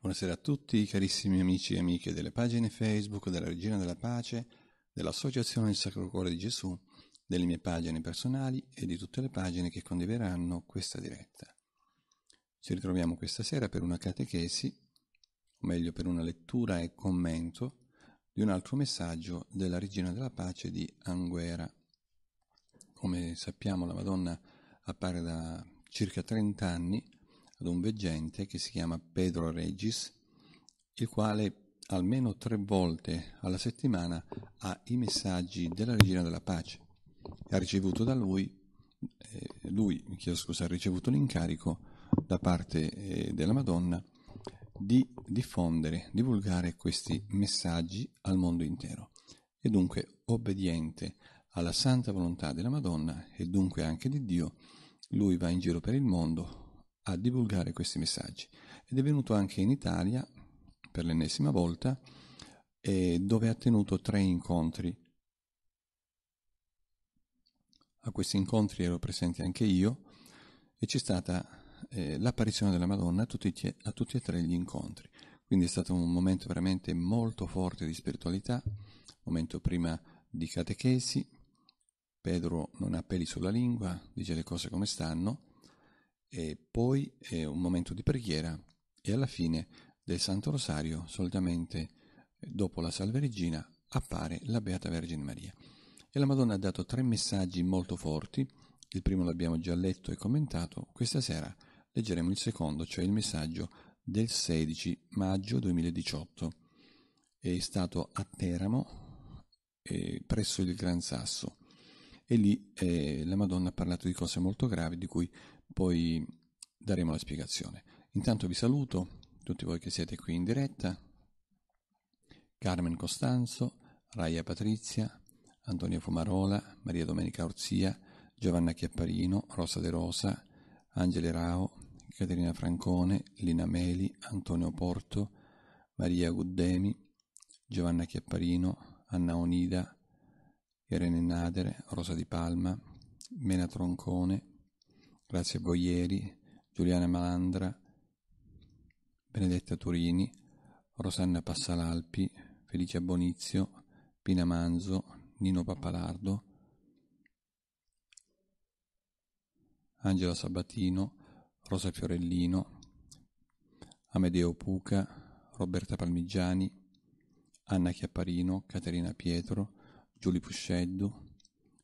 Buonasera a tutti carissimi amici e amiche delle pagine Facebook della Regina della Pace, dell'Associazione del Sacro Cuore di Gesù, delle mie pagine personali e di tutte le pagine che condivideranno questa diretta. Ci ritroviamo questa sera per una catechesi, o meglio per una lettura e commento di un altro messaggio della Regina della Pace di Anguera. Come sappiamo la Madonna appare da circa 30 anni ad un veggente che si chiama Pedro Regis, il quale almeno tre volte alla settimana ha i messaggi della Regina della Pace ha ricevuto da lui, eh, lui scusa, ha ricevuto l'incarico da parte eh, della Madonna di diffondere, divulgare questi messaggi al mondo intero. E dunque, obbediente alla santa volontà della Madonna e dunque anche di Dio, lui va in giro per il mondo, a divulgare questi messaggi ed è venuto anche in Italia per l'ennesima volta eh, dove ha tenuto tre incontri. A questi incontri ero presente anche io e c'è stata eh, l'apparizione della Madonna a tutti, a tutti e tre gli incontri. Quindi è stato un momento veramente molto forte di spiritualità, momento prima di catechesi, Pedro non ha peli sulla lingua, dice le cose come stanno, e poi eh, un momento di preghiera e alla fine del Santo Rosario, solitamente eh, dopo la Salve Regina, appare la Beata Vergine Maria. E la Madonna ha dato tre messaggi molto forti, il primo l'abbiamo già letto e commentato, questa sera leggeremo il secondo, cioè il messaggio del 16 maggio 2018. È stato a Teramo, eh, presso il Gran Sasso e lì eh, la Madonna ha parlato di cose molto gravi di cui poi daremo la spiegazione. Intanto vi saluto, tutti voi che siete qui in diretta, Carmen Costanzo, Raia Patrizia, Antonio Fumarola, Maria Domenica Orzia, Giovanna Chiapparino, Rosa De Rosa, Angele Rao, Caterina Francone, Lina Meli, Antonio Porto, Maria Guddemi, Giovanna Chiapparino, Anna Onida, Irene Nadere, Rosa Di Palma, Mena Troncone, Grazia Boieri, Giuliana Malandra, Benedetta Turini, Rosanna Passalalpi, Felicia Bonizio, Pina Manzo, Nino Pappalardo, Angela Sabatino, Rosa Fiorellino, Amedeo Puca, Roberta Palmigiani, Anna Chiapparino, Caterina Pietro, Giulio Pusceddu,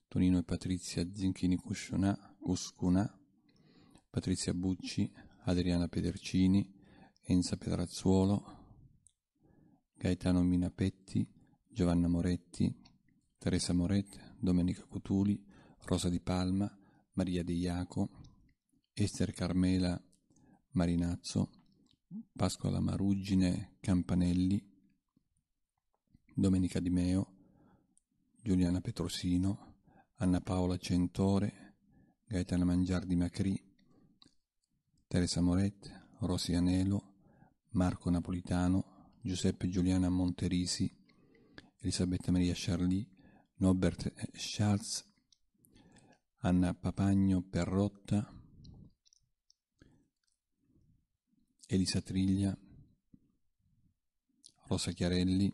Tonino e Patrizia Zinchini Cuscuna, Patrizia Bucci, Adriana Pedercini, Enza Pedrazzuolo, Gaetano Minapetti, Giovanna Moretti, Teresa Moret, Domenica Cutuli, Rosa Di Palma, Maria De Iaco, Ester Carmela Marinazzo, Pasquala Maruggine Campanelli, Domenica Di Meo, Giuliana Petrosino, Anna Paola Centore, Gaetana Mangiardi Macri, Teresa Moret, Rosy Anelo, Marco Napolitano, Giuseppe Giuliana Monterisi, Elisabetta Maria Charlie, Norbert eh, Schatz, Anna Papagno Perrotta, Elisa Triglia, Rosa Chiarelli,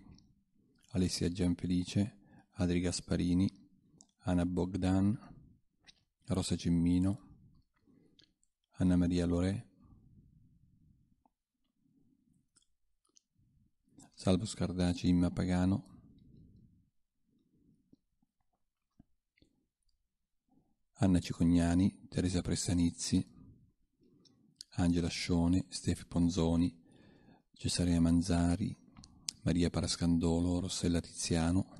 Alessia Gianfelice, Adri Gasparini, Anna Bogdan, Rosa Cimmino, Anna Maria Lore, Salvo Scardaci, Imma Pagano, Anna Cicognani, Teresa Prestanizzi, Angela Scione, Stefi Ponzoni, Cesarea Manzari, Maria Parascandolo, Rossella Tiziano,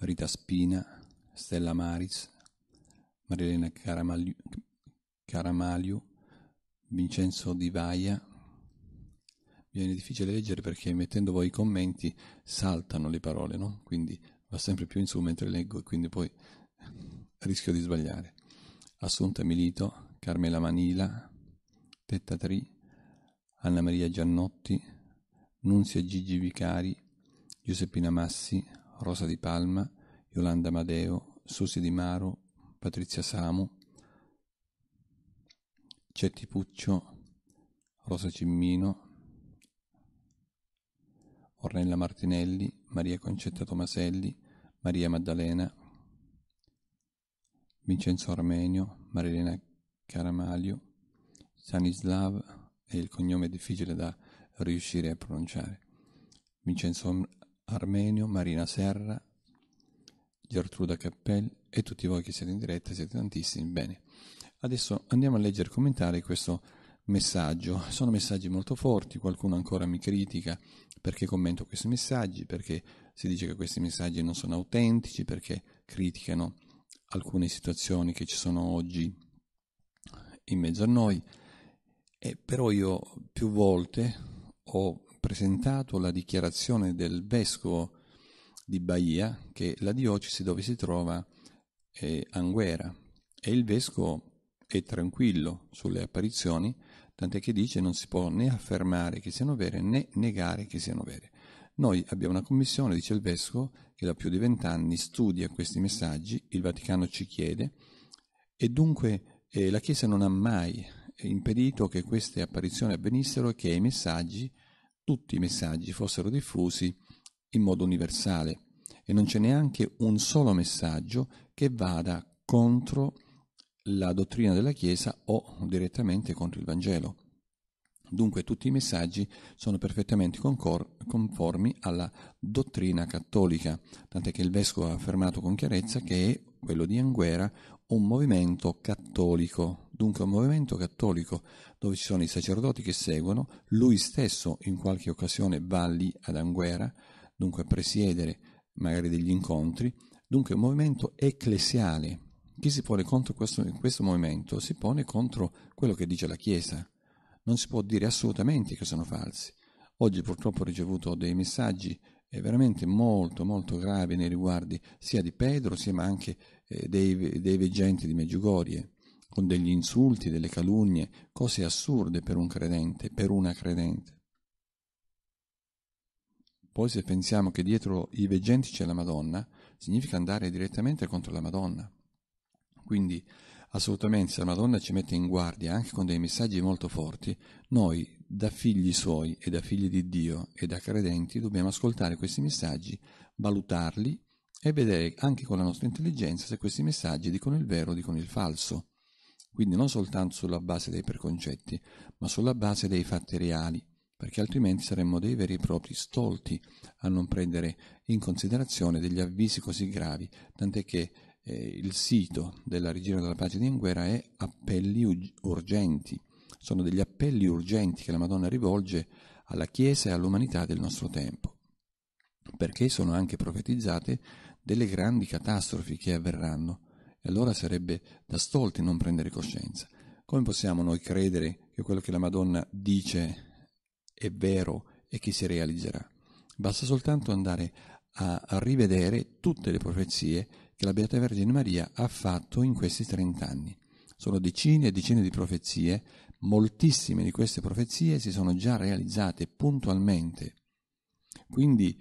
Rita Spina, Stella Maris, Marilena Caramaliu, Caramaglio Vincenzo Di Vaia. Mi viene difficile leggere perché mettendo voi i commenti saltano le parole, no? Quindi va sempre più in su mentre leggo e quindi poi rischio di sbagliare. Assunta Milito, Carmela Manila, Tetta Tri, Anna Maria Giannotti, Nunzia Gigi Vicari, Giuseppina Massi, Rosa Di Palma, Yolanda Madeo, Susi Di Maro, Patrizia Samu, Cetti Puccio, Rosa Cimmino, Ornella Martinelli, Maria Concetta Tomaselli, Maria Maddalena, Vincenzo Armenio, Marilena Caramaglio, Stanislav è il cognome difficile da riuscire a pronunciare, Vincenzo Armenio, Marina Serra, Gertruda Cappell e tutti voi che siete in diretta, siete tantissimi. Bene, adesso andiamo a leggere e commentare questo messaggio. Sono messaggi molto forti, qualcuno ancora mi critica perché commento questi messaggi, perché si dice che questi messaggi non sono autentici, perché criticano alcune situazioni che ci sono oggi in mezzo a noi. E però io più volte ho presentato la dichiarazione del vescovo di Bahia, che la diocesi dove si trova è Anguera, e il vescovo è tranquillo sulle apparizioni, tant'è che dice non si può né affermare che siano vere né negare che siano vere. Noi abbiamo una commissione, dice il vescovo, che da più di vent'anni studia questi messaggi, il Vaticano ci chiede, e dunque eh, la Chiesa non ha mai impedito che queste apparizioni avvenissero e che i messaggi tutti i messaggi fossero diffusi in modo universale e non c'è neanche un solo messaggio che vada contro la dottrina della Chiesa o direttamente contro il Vangelo. Dunque tutti i messaggi sono perfettamente conformi alla dottrina cattolica, tant'è che il vescovo ha affermato con chiarezza che è quello di Anguera un movimento cattolico, dunque un movimento cattolico, dove ci sono i sacerdoti che seguono, lui stesso in qualche occasione va lì ad Anguera, dunque a presiedere magari degli incontri, dunque un movimento ecclesiale. Chi si pone contro questo, questo movimento si pone contro quello che dice la Chiesa. Non si può dire assolutamente che sono falsi. Oggi purtroppo ho ricevuto dei messaggi eh, veramente molto molto gravi nei riguardi sia di Pedro sia ma anche eh, dei, dei veggenti di Meggiugorie con degli insulti, delle calunnie, cose assurde per un credente, per una credente. Poi se pensiamo che dietro i veggenti c'è la Madonna, significa andare direttamente contro la Madonna. Quindi assolutamente se la Madonna ci mette in guardia anche con dei messaggi molto forti, noi da figli suoi e da figli di Dio e da credenti dobbiamo ascoltare questi messaggi, valutarli e vedere anche con la nostra intelligenza se questi messaggi dicono il vero o dicono il falso quindi non soltanto sulla base dei preconcetti, ma sulla base dei fatti reali, perché altrimenti saremmo dei veri e propri stolti a non prendere in considerazione degli avvisi così gravi, tant'è che eh, il sito della Regina della Pace di Inguera è appelli urgenti, sono degli appelli urgenti che la Madonna rivolge alla Chiesa e all'umanità del nostro tempo, perché sono anche profetizzate delle grandi catastrofi che avverranno, e allora sarebbe da stolti non prendere coscienza. Come possiamo noi credere che quello che la Madonna dice è vero e che si realizzerà? Basta soltanto andare a rivedere tutte le profezie che la Beata Vergine Maria ha fatto in questi 30 anni. Sono decine e decine di profezie, moltissime di queste profezie si sono già realizzate puntualmente. Quindi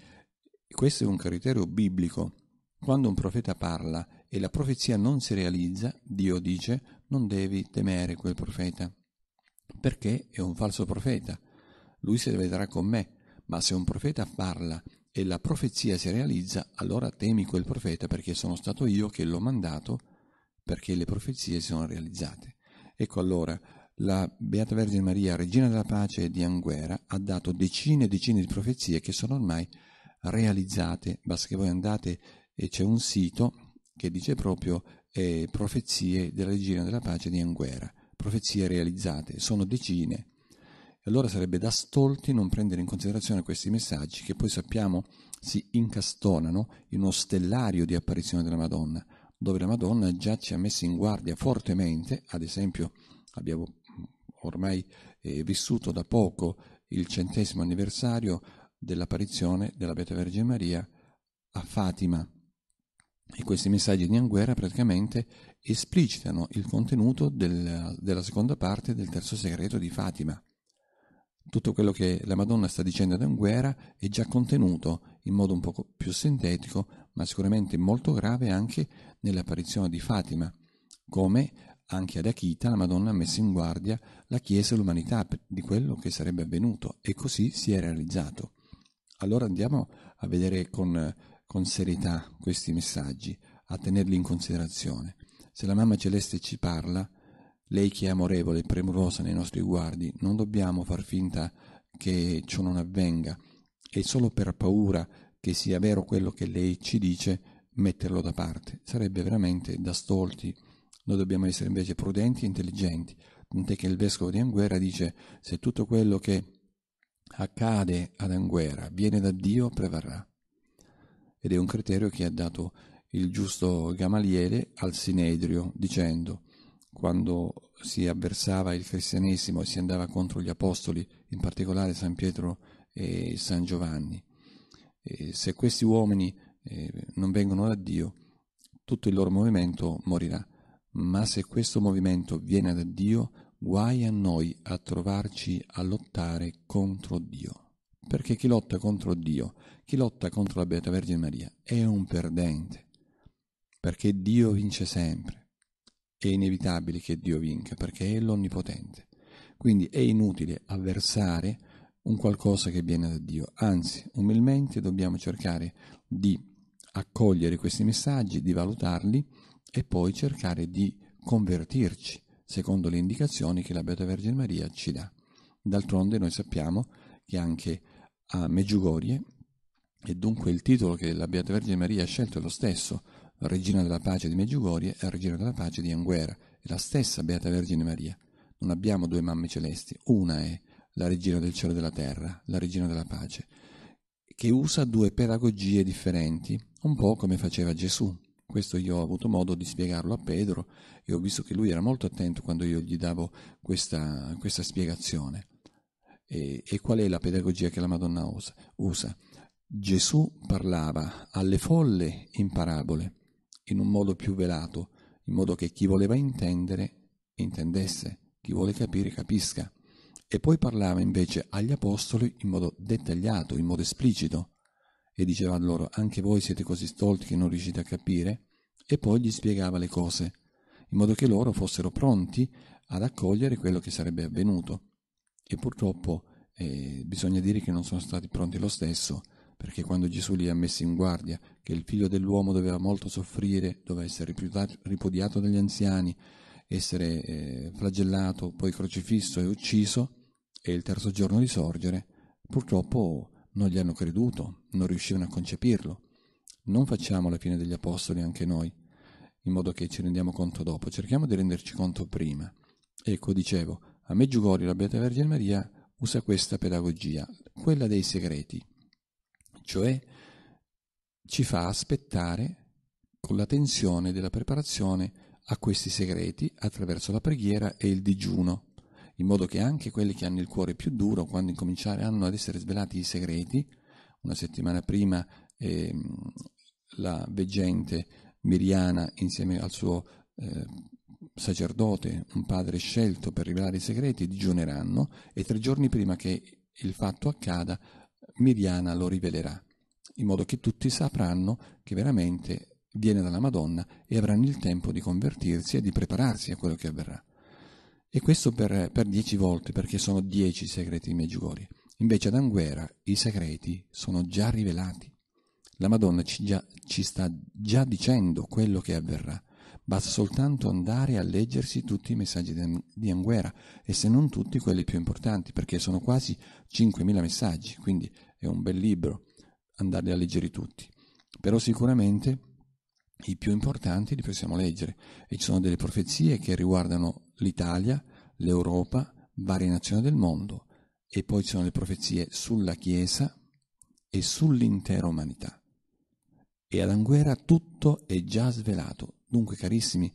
questo è un criterio biblico. Quando un profeta parla e la profezia non si realizza, Dio dice, non devi temere quel profeta, perché è un falso profeta. Lui si vedrà con me, ma se un profeta parla e la profezia si realizza, allora temi quel profeta perché sono stato io che l'ho mandato perché le profezie si sono realizzate. Ecco allora, la Beata Vergine Maria, Regina della Pace di Anguera, ha dato decine e decine di profezie che sono ormai realizzate. Basta che voi andate e c'è un sito che dice proprio eh, profezie della regina della pace di Anguera, profezie realizzate, sono decine. Allora sarebbe da stolti non prendere in considerazione questi messaggi che poi sappiamo si incastonano in uno stellario di apparizione della Madonna, dove la Madonna già ci ha messo in guardia fortemente, ad esempio abbiamo ormai eh, vissuto da poco il centesimo anniversario dell'apparizione della Beata Vergine Maria a Fatima e questi messaggi di Anguera praticamente esplicitano il contenuto del, della seconda parte del terzo segreto di Fatima. Tutto quello che la Madonna sta dicendo ad Anguera è già contenuto in modo un po' più sintetico, ma sicuramente molto grave anche nell'apparizione di Fatima, come anche ad Akita la Madonna ha messo in guardia la Chiesa e l'umanità di quello che sarebbe avvenuto e così si è realizzato. Allora andiamo a vedere con con serietà questi messaggi, a tenerli in considerazione. Se la mamma celeste ci parla, lei che è amorevole e premurosa nei nostri riguardi, non dobbiamo far finta che ciò non avvenga e solo per paura che sia vero quello che lei ci dice metterlo da parte. Sarebbe veramente da stolti. Noi dobbiamo essere invece prudenti e intelligenti, tant'è che il vescovo di Anguera dice se tutto quello che accade ad Anguera viene da Dio prevarrà ed è un criterio che ha dato il giusto Gamaliele al Sinedrio, dicendo quando si avversava il cristianesimo e si andava contro gli apostoli, in particolare San Pietro e San Giovanni, e se questi uomini eh, non vengono da Dio, tutto il loro movimento morirà. Ma se questo movimento viene da Dio, guai a noi a trovarci a lottare contro Dio. Perché chi lotta contro Dio chi lotta contro la Beata Vergine Maria è un perdente, perché Dio vince sempre. È inevitabile che Dio vinca, perché è l'onnipotente. Quindi è inutile avversare un qualcosa che viene da Dio. Anzi, umilmente dobbiamo cercare di accogliere questi messaggi, di valutarli e poi cercare di convertirci secondo le indicazioni che la Beata Vergine Maria ci dà. D'altronde noi sappiamo che anche a Meggiugorie e dunque il titolo che la Beata Vergine Maria ha scelto è lo stesso, Regina della Pace di Meggiugorie e Regina della Pace di Anguera, è la stessa Beata Vergine Maria. Non abbiamo due mamme celesti, una è la Regina del Cielo e della Terra, la Regina della Pace, che usa due pedagogie differenti, un po' come faceva Gesù. Questo io ho avuto modo di spiegarlo a Pedro e ho visto che lui era molto attento quando io gli davo questa, questa spiegazione. E, e, qual è la pedagogia che la Madonna usa? usa? Gesù parlava alle folle in parabole, in un modo più velato, in modo che chi voleva intendere intendesse, chi vuole capire capisca. E poi parlava invece agli apostoli in modo dettagliato, in modo esplicito, e diceva loro anche voi siete così stolti che non riuscite a capire, e poi gli spiegava le cose, in modo che loro fossero pronti ad accogliere quello che sarebbe avvenuto. E purtroppo eh, bisogna dire che non sono stati pronti lo stesso, perché quando Gesù li ha messi in guardia che il figlio dell'uomo doveva molto soffrire, doveva essere ripudiato dagli anziani, essere eh, flagellato, poi crocifisso e ucciso, e il terzo giorno risorgere, purtroppo non gli hanno creduto, non riuscivano a concepirlo. Non facciamo la fine degli apostoli anche noi, in modo che ci rendiamo conto dopo, cerchiamo di renderci conto prima. Ecco, dicevo, a me Meggiugori la Beata Vergine Maria usa questa pedagogia, quella dei segreti cioè ci fa aspettare con la tensione della preparazione a questi segreti attraverso la preghiera e il digiuno, in modo che anche quelli che hanno il cuore più duro, quando incominceranno ad essere svelati i segreti, una settimana prima eh, la veggente Miriana insieme al suo eh, sacerdote, un padre scelto per rivelare i segreti, digiuneranno e tre giorni prima che il fatto accada Miriana lo rivelerà, in modo che tutti sapranno che veramente viene dalla Madonna e avranno il tempo di convertirsi e di prepararsi a quello che avverrà. E questo per, per dieci volte, perché sono dieci i segreti di meggiori. Invece ad Anguera i segreti sono già rivelati. La Madonna ci, già, ci sta già dicendo quello che avverrà. Basta soltanto andare a leggersi tutti i messaggi di Anguera e se non tutti quelli più importanti, perché sono quasi 5.000 messaggi, quindi è un bel libro, andarli a leggere tutti. Però sicuramente i più importanti li possiamo leggere e ci sono delle profezie che riguardano l'Italia, l'Europa, varie nazioni del mondo e poi ci sono le profezie sulla Chiesa e sull'intera umanità. E ad Anguera tutto è già svelato. Dunque, carissimi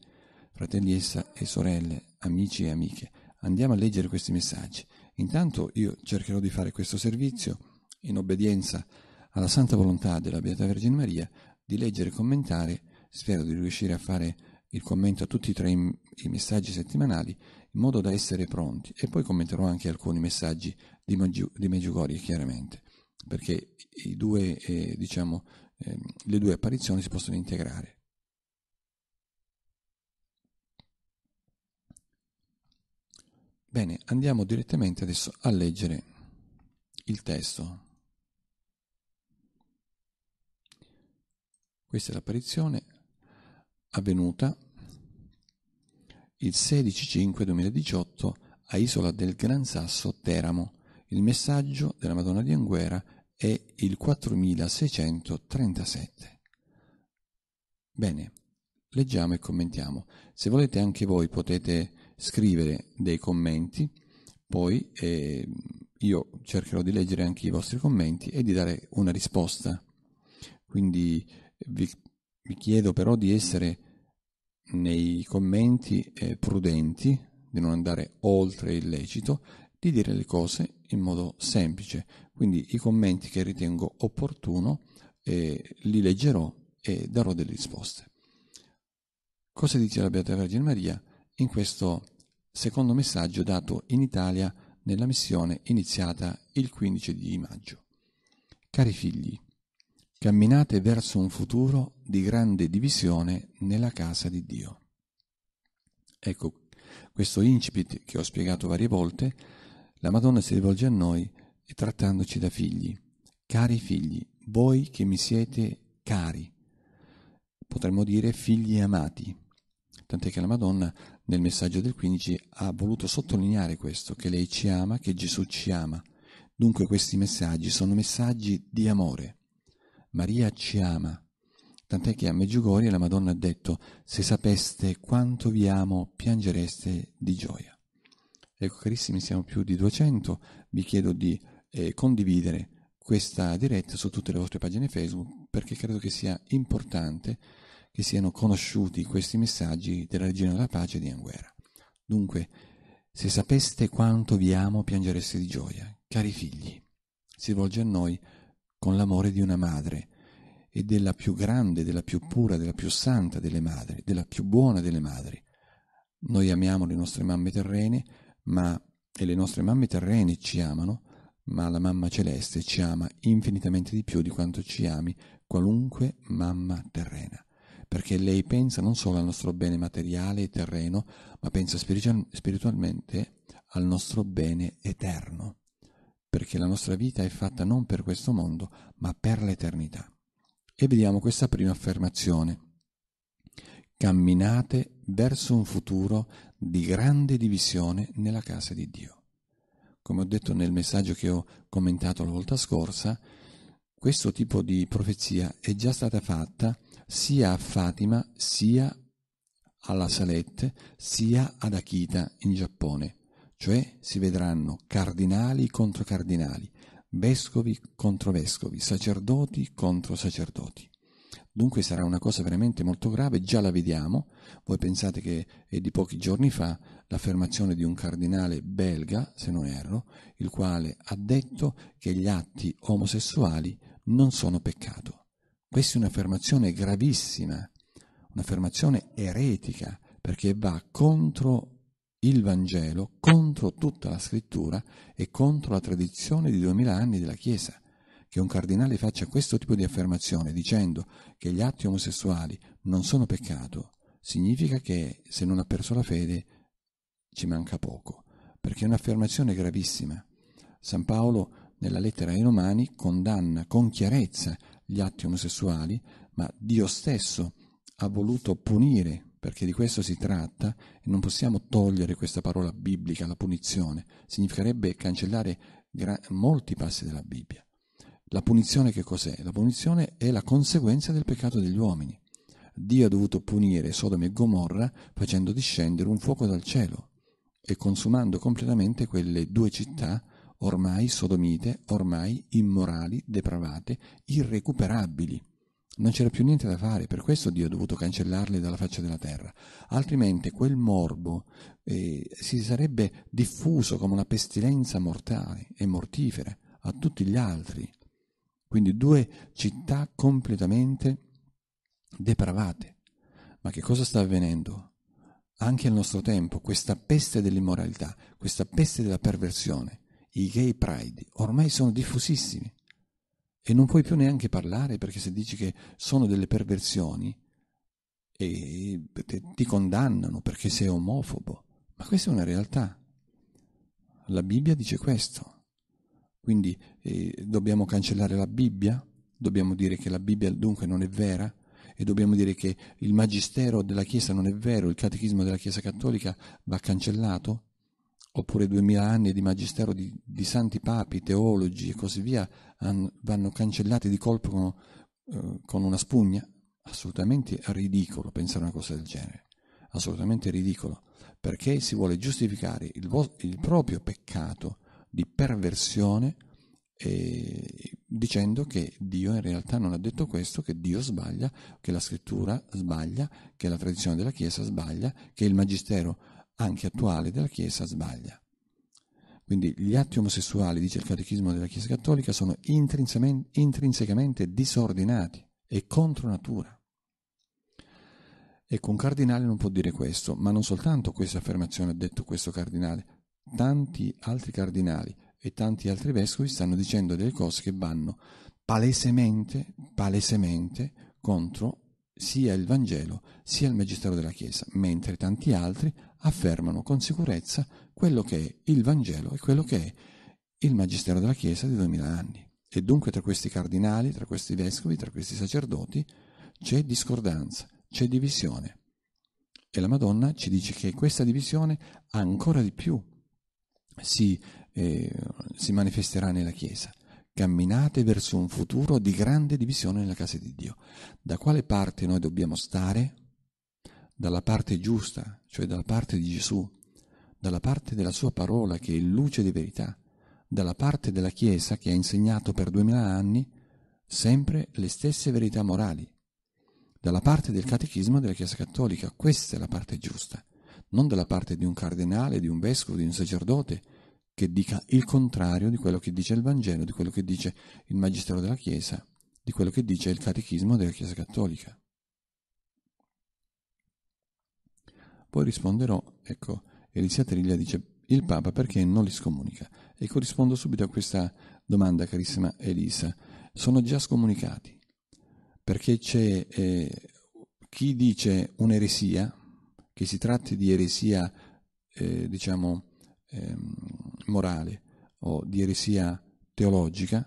fratelli e sorelle, amici e amiche, andiamo a leggere questi messaggi. Intanto io cercherò di fare questo servizio in obbedienza alla santa volontà della Beata Vergine Maria, di leggere e commentare, spero di riuscire a fare il commento a tutti e tre i messaggi settimanali, in modo da essere pronti. E poi commenterò anche alcuni messaggi di, Maggi, di Meggiugorie, chiaramente, perché due, eh, diciamo, eh, le due apparizioni si possono integrare. Bene, andiamo direttamente adesso a leggere il testo Questa è l'apparizione avvenuta il 16-5-2018 a Isola del Gran Sasso Teramo. Il messaggio della Madonna di Anguera è il 4637. Bene, leggiamo e commentiamo. Se volete anche voi potete scrivere dei commenti, poi eh, io cercherò di leggere anche i vostri commenti e di dare una risposta. Quindi vi, vi chiedo però di essere nei commenti eh, prudenti, di non andare oltre il lecito, di dire le cose in modo semplice. Quindi i commenti che ritengo opportuno eh, li leggerò e darò delle risposte. Cosa dice la Beata Vergine Maria in questo secondo messaggio dato in Italia nella missione iniziata il 15 di maggio? Cari figli, camminate verso un futuro di grande divisione nella casa di Dio. Ecco, questo incipit che ho spiegato varie volte, la Madonna si rivolge a noi trattandoci da figli. Cari figli, voi che mi siete cari, potremmo dire figli amati. Tant'è che la Madonna nel messaggio del 15 ha voluto sottolineare questo, che lei ci ama, che Gesù ci ama. Dunque questi messaggi sono messaggi di amore. Maria ci ama, tant'è che a Meggiugorie la Madonna ha detto se sapeste quanto vi amo piangereste di gioia. Ecco carissimi, siamo più di 200, vi chiedo di eh, condividere questa diretta su tutte le vostre pagine Facebook perché credo che sia importante che siano conosciuti questi messaggi della Regina della Pace di Anguera. Dunque, se sapeste quanto vi amo piangereste di gioia, cari figli, si rivolge a noi con l'amore di una madre e della più grande, della più pura, della più santa delle madri, della più buona delle madri. Noi amiamo le nostre mamme terrene, ma e le nostre mamme terrene ci amano, ma la mamma celeste ci ama infinitamente di più di quanto ci ami qualunque mamma terrena, perché lei pensa non solo al nostro bene materiale e terreno, ma pensa spiritualmente al nostro bene eterno perché la nostra vita è fatta non per questo mondo, ma per l'eternità. E vediamo questa prima affermazione. Camminate verso un futuro di grande divisione nella casa di Dio. Come ho detto nel messaggio che ho commentato la volta scorsa, questo tipo di profezia è già stata fatta sia a Fatima, sia alla Salette, sia ad Akita in Giappone cioè si vedranno cardinali contro cardinali, vescovi contro vescovi, sacerdoti contro sacerdoti. Dunque sarà una cosa veramente molto grave, già la vediamo. Voi pensate che è di pochi giorni fa l'affermazione di un cardinale belga, se non erro, il quale ha detto che gli atti omosessuali non sono peccato. Questa è un'affermazione gravissima, un'affermazione eretica, perché va contro il Vangelo contro tutta la scrittura e contro la tradizione di duemila anni della Chiesa. Che un cardinale faccia questo tipo di affermazione dicendo che gli atti omosessuali non sono peccato, significa che se non ha perso la fede ci manca poco, perché è un'affermazione gravissima. San Paolo nella lettera ai Romani condanna con chiarezza gli atti omosessuali, ma Dio stesso ha voluto punire perché di questo si tratta e non possiamo togliere questa parola biblica, la punizione, significherebbe cancellare gra- molti passi della Bibbia. La punizione che cos'è? La punizione è la conseguenza del peccato degli uomini. Dio ha dovuto punire Sodome e Gomorra facendo discendere un fuoco dal cielo e consumando completamente quelle due città ormai sodomite, ormai immorali, depravate, irrecuperabili. Non c'era più niente da fare, per questo Dio ha dovuto cancellarli dalla faccia della terra, altrimenti quel morbo eh, si sarebbe diffuso come una pestilenza mortale e mortifera a tutti gli altri. Quindi due città completamente depravate. Ma che cosa sta avvenendo? Anche al nostro tempo, questa peste dell'immoralità, questa peste della perversione, i gay pride, ormai sono diffusissimi e non puoi più neanche parlare perché se dici che sono delle perversioni e ti condannano perché sei omofobo. Ma questa è una realtà. La Bibbia dice questo. Quindi eh, dobbiamo cancellare la Bibbia? Dobbiamo dire che la Bibbia dunque non è vera? E dobbiamo dire che il magistero della Chiesa non è vero, il catechismo della Chiesa cattolica va cancellato? oppure duemila anni di magistero di, di, santi papi, teologi e così via an, vanno cancellati di colpo con, eh, con, una spugna? Assolutamente ridicolo pensare una cosa del genere, assolutamente ridicolo, perché si vuole giustificare il, vo- il proprio peccato di perversione eh, dicendo che Dio in realtà non ha detto questo, che Dio sbaglia, che la scrittura sbaglia, che la tradizione della Chiesa sbaglia, che il magistero anche attuale della Chiesa sbaglia. Quindi gli atti omosessuali, dice il Catechismo della Chiesa Cattolica, sono intrinsecamente disordinati e contro natura. Ecco, un cardinale non può dire questo, ma non soltanto questa affermazione ha detto questo cardinale, tanti altri cardinali e tanti altri vescovi stanno dicendo delle cose che vanno palesemente, palesemente contro sia il Vangelo sia il Magistero della Chiesa, mentre tanti altri affermano con sicurezza quello che è il Vangelo e quello che è il Magistero della Chiesa di duemila anni. E dunque tra questi cardinali, tra questi vescovi, tra questi sacerdoti c'è discordanza, c'è divisione. E la Madonna ci dice che questa divisione ancora di più si, eh, si manifesterà nella Chiesa camminate verso un futuro di grande divisione nella casa di Dio. Da quale parte noi dobbiamo stare? dalla parte giusta, cioè dalla parte di Gesù, dalla parte della sua parola che è luce di verità, dalla parte della Chiesa che ha insegnato per duemila anni sempre le stesse verità morali, dalla parte del catechismo della Chiesa cattolica. Questa è la parte giusta, non dalla parte di un cardinale, di un vescovo, di un sacerdote che dica il contrario di quello che dice il Vangelo, di quello che dice il Magistero della Chiesa, di quello che dice il catechismo della Chiesa cattolica. Poi risponderò, ecco, Elisa Triglia dice, il Papa perché non li scomunica? E corrispondo subito a questa domanda, carissima Elisa. Sono già scomunicati, perché c'è eh, chi dice un'eresia, che si tratti di eresia, eh, diciamo, eh, morale o di eresia teologica,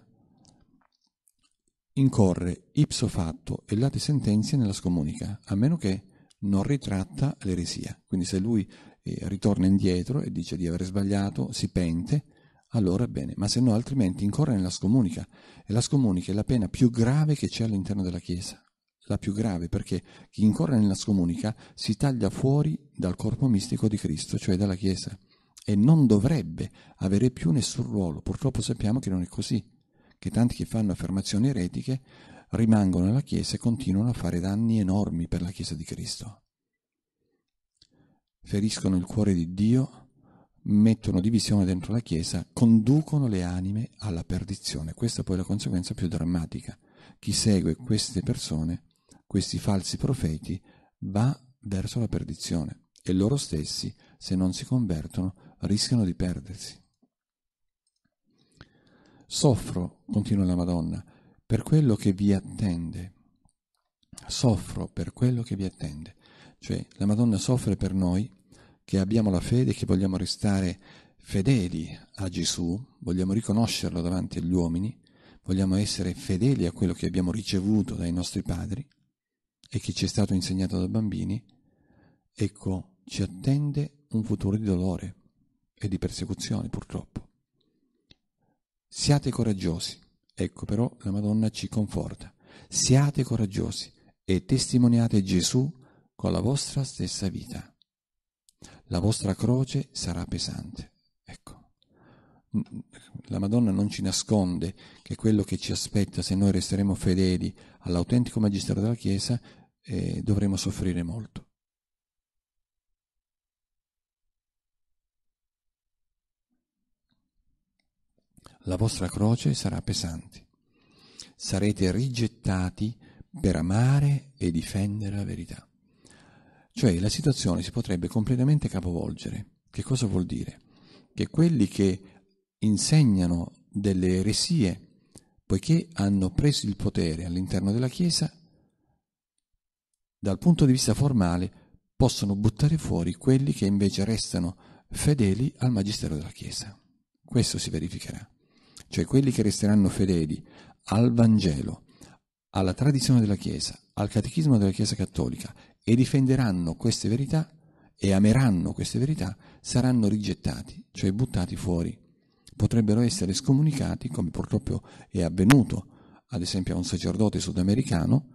incorre ipso fatto e late sentenze nella scomunica, a meno che non ritratta l'eresia. Quindi se lui eh, ritorna indietro e dice di aver sbagliato, si pente, allora bene, ma se no altrimenti incorre nella scomunica. E la scomunica è la pena più grave che c'è all'interno della Chiesa. La più grave perché chi incorre nella scomunica si taglia fuori dal corpo mistico di Cristo, cioè dalla Chiesa, e non dovrebbe avere più nessun ruolo. Purtroppo sappiamo che non è così, che tanti che fanno affermazioni eretiche rimangono nella Chiesa e continuano a fare danni enormi per la Chiesa di Cristo. Feriscono il cuore di Dio, mettono divisione dentro la Chiesa, conducono le anime alla perdizione. Questa è poi la conseguenza più drammatica. Chi segue queste persone, questi falsi profeti, va verso la perdizione e loro stessi, se non si convertono, rischiano di perdersi. Soffro, continua la Madonna, per quello che vi attende. Soffro per quello che vi attende. Cioè la Madonna soffre per noi che abbiamo la fede e che vogliamo restare fedeli a Gesù, vogliamo riconoscerlo davanti agli uomini, vogliamo essere fedeli a quello che abbiamo ricevuto dai nostri padri e che ci è stato insegnato da bambini, ecco, ci attende un futuro di dolore e di persecuzione, purtroppo. Siate coraggiosi, Ecco però la Madonna ci conforta. Siate coraggiosi e testimoniate Gesù con la vostra stessa vita. La vostra croce sarà pesante. Ecco. Mm, mm, la Madonna non ci nasconde che quello che ci aspetta se noi resteremo fedeli all'autentico magistrato della Chiesa eh, dovremo soffrire molto. la vostra croce sarà pesante. Sarete rigettati per amare e difendere la verità. Cioè la situazione si potrebbe completamente capovolgere. Che cosa vuol dire? Che quelli che insegnano delle eresie, poiché hanno preso il potere all'interno della Chiesa, dal punto di vista formale possono buttare fuori quelli che invece restano fedeli al magistero della Chiesa. Questo si verificherà cioè quelli che resteranno fedeli al Vangelo, alla tradizione della Chiesa, al catechismo della Chiesa cattolica e difenderanno queste verità e ameranno queste verità, saranno rigettati, cioè buttati fuori. Potrebbero essere scomunicati, come purtroppo è avvenuto ad esempio a un sacerdote sudamericano,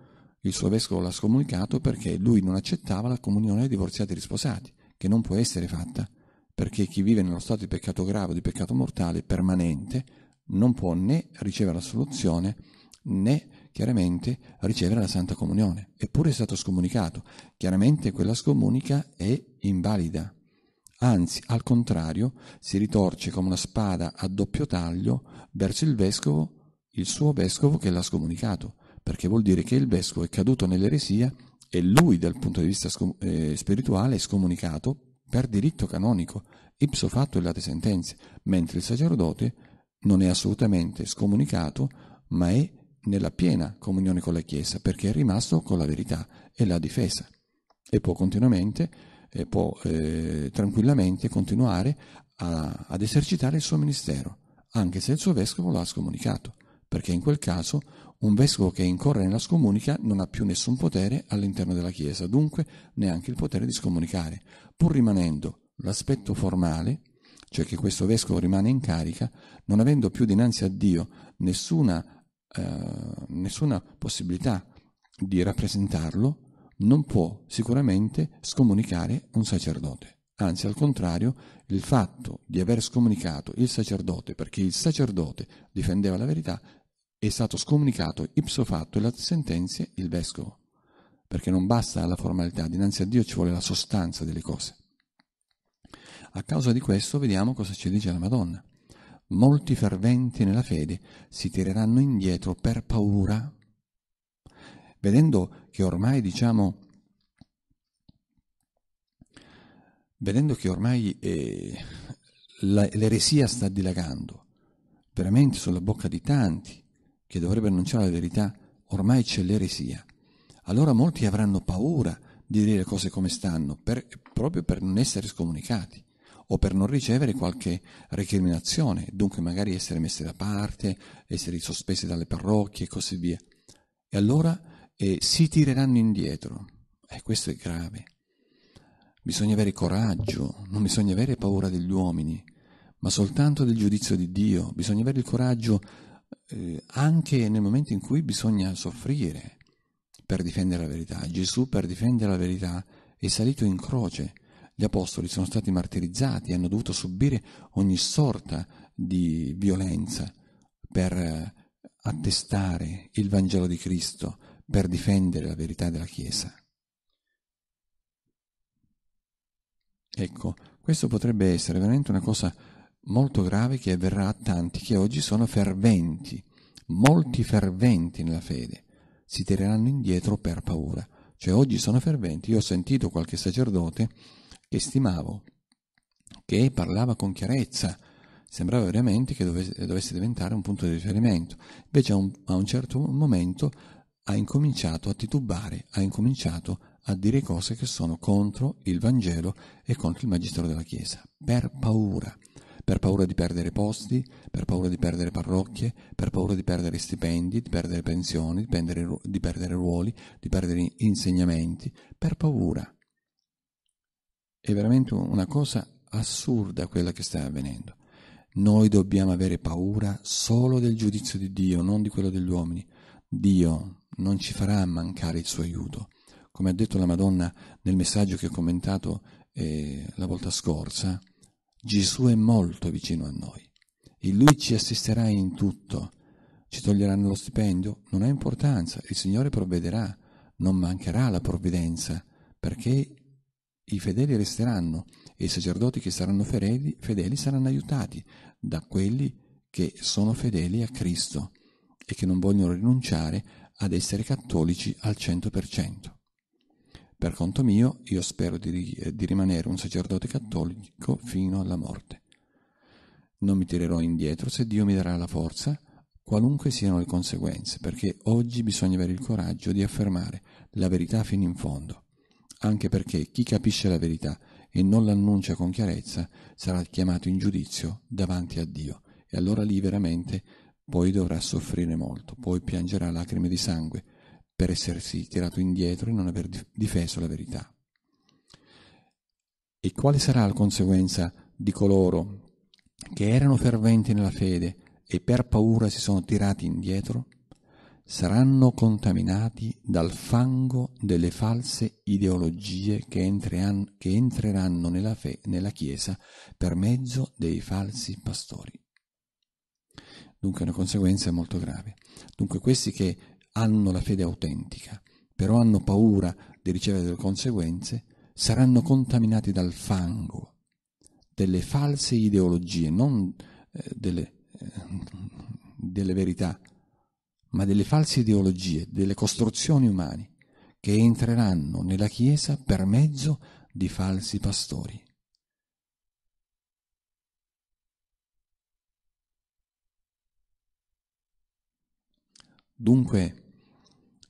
il suo vescovo l'ha scomunicato perché lui non accettava la comunione ai divorziati e risposati, che non può essere fatta, perché chi vive nello stato di peccato grave o di peccato mortale permanente non può né ricevere la soluzione né chiaramente ricevere la Santa Comunione, eppure è stato scomunicato. Chiaramente quella scomunica è invalida, anzi al contrario si ritorce come una spada a doppio taglio verso il vescovo, il suo vescovo che l'ha scomunicato, perché vuol dire che il vescovo è caduto nell'eresia e lui dal punto di vista scom- eh, spirituale è scomunicato per diritto canonico, ipso fatto e late sentenze, mentre il sacerdote non è assolutamente scomunicato, ma è nella piena comunione con la Chiesa perché è rimasto con la verità e la difesa e può continuamente, e eh, può eh, tranquillamente continuare a, ad esercitare il suo ministero, anche se il suo vescovo lo ha scomunicato, perché in quel caso un vescovo che incorre nella scomunica non ha più nessun potere all'interno della Chiesa, dunque neanche il potere di scomunicare, pur rimanendo l'aspetto formale, cioè che questo vescovo rimane in carica, non avendo più dinanzi a Dio nessuna, eh, nessuna possibilità di rappresentarlo, non può sicuramente scomunicare un sacerdote. Anzi, al contrario, il fatto di aver scomunicato il sacerdote perché il sacerdote difendeva la verità è stato scomunicato ipso fatto e la sentenza il vescovo. Perché non basta la formalità, dinanzi a Dio ci vuole la sostanza delle cose. A causa di questo vediamo cosa ci dice la Madonna molti ferventi nella fede si tireranno indietro per paura, vedendo che ormai diciamo, vedendo che ormai eh, l'eresia sta dilagando veramente sulla bocca di tanti che dovrebbero annunciare la verità, ormai c'è l'eresia. Allora molti avranno paura di dire le cose come stanno, per, proprio per non essere scomunicati o per non ricevere qualche recriminazione, dunque magari essere messe da parte, essere sospese dalle parrocchie e così via. E allora eh, si tireranno indietro. E eh, questo è grave. Bisogna avere coraggio, non bisogna avere paura degli uomini, ma soltanto del giudizio di Dio. Bisogna avere il coraggio eh, anche nel momento in cui bisogna soffrire per difendere la verità. Gesù per difendere la verità è salito in croce gli apostoli sono stati martirizzati, hanno dovuto subire ogni sorta di violenza per eh, attestare il Vangelo di Cristo, per difendere la verità della Chiesa. Ecco, questo potrebbe essere veramente una cosa molto grave che avverrà a tanti che oggi sono ferventi, molti ferventi nella fede, si tireranno indietro per paura. Cioè oggi sono ferventi, io ho sentito qualche sacerdote che stimavo, che parlava con chiarezza, sembrava veramente che dovesse, dovesse diventare un punto di riferimento. Invece a un, a un certo momento ha incominciato a titubare, ha incominciato a dire cose che sono contro il Vangelo e contro il Magistero della Chiesa, per paura per paura di perdere posti, per paura di perdere parrocchie, per paura di perdere stipendi, di perdere pensioni, di perdere, di perdere ruoli, di perdere insegnamenti, per paura. È veramente una cosa assurda quella che sta avvenendo. Noi dobbiamo avere paura solo del giudizio di Dio, non di quello degli uomini. Dio non ci farà mancare il suo aiuto. Come ha detto la Madonna nel messaggio che ho commentato eh, la volta scorsa, Gesù è molto vicino a noi e Lui ci assisterà in tutto. Ci toglieranno lo stipendio? Non ha importanza, il Signore provvederà, non mancherà la provvidenza, perché i fedeli resteranno e i sacerdoti che saranno fedeli, fedeli saranno aiutati da quelli che sono fedeli a Cristo e che non vogliono rinunciare ad essere cattolici al 100%. Per conto mio, io spero di, di rimanere un sacerdote cattolico fino alla morte. Non mi tirerò indietro se Dio mi darà la forza, qualunque siano le conseguenze, perché oggi bisogna avere il coraggio di affermare la verità fino in fondo anche perché chi capisce la verità e non l'annuncia con chiarezza sarà chiamato in giudizio davanti a Dio e allora lì veramente poi dovrà soffrire molto, poi piangerà lacrime di sangue per essersi tirato indietro e non aver difeso la verità. E quale sarà la conseguenza di coloro che erano ferventi nella fede e per paura si sono tirati indietro? saranno contaminati dal fango delle false ideologie che, entrean, che entreranno nella, fe, nella Chiesa per mezzo dei falsi pastori. Dunque è una conseguenza molto grave. Dunque questi che hanno la fede autentica, però hanno paura di ricevere delle conseguenze, saranno contaminati dal fango delle false ideologie, non eh, delle, eh, delle verità ma delle false ideologie, delle costruzioni umane, che entreranno nella Chiesa per mezzo di falsi pastori. Dunque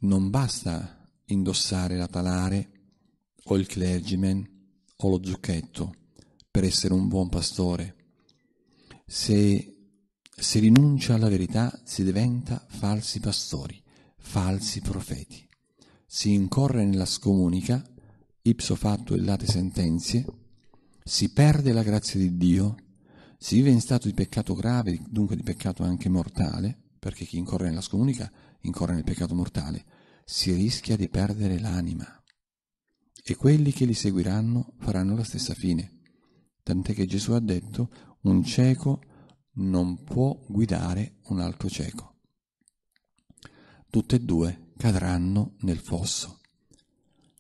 non basta indossare la talare o il clergyman o lo zucchetto per essere un buon pastore. Se si rinuncia alla verità si diventa falsi pastori, falsi profeti. Si incorre nella scomunica, ipso fatto e late sentenze, si perde la grazia di Dio, si vive in stato di peccato grave, dunque di peccato anche mortale, perché chi incorre nella scomunica incorre nel peccato mortale, si rischia di perdere l'anima. E quelli che li seguiranno faranno la stessa fine. Tant'è che Gesù ha detto, un cieco non può guidare un altro cieco. Tutte e due cadranno nel fosso.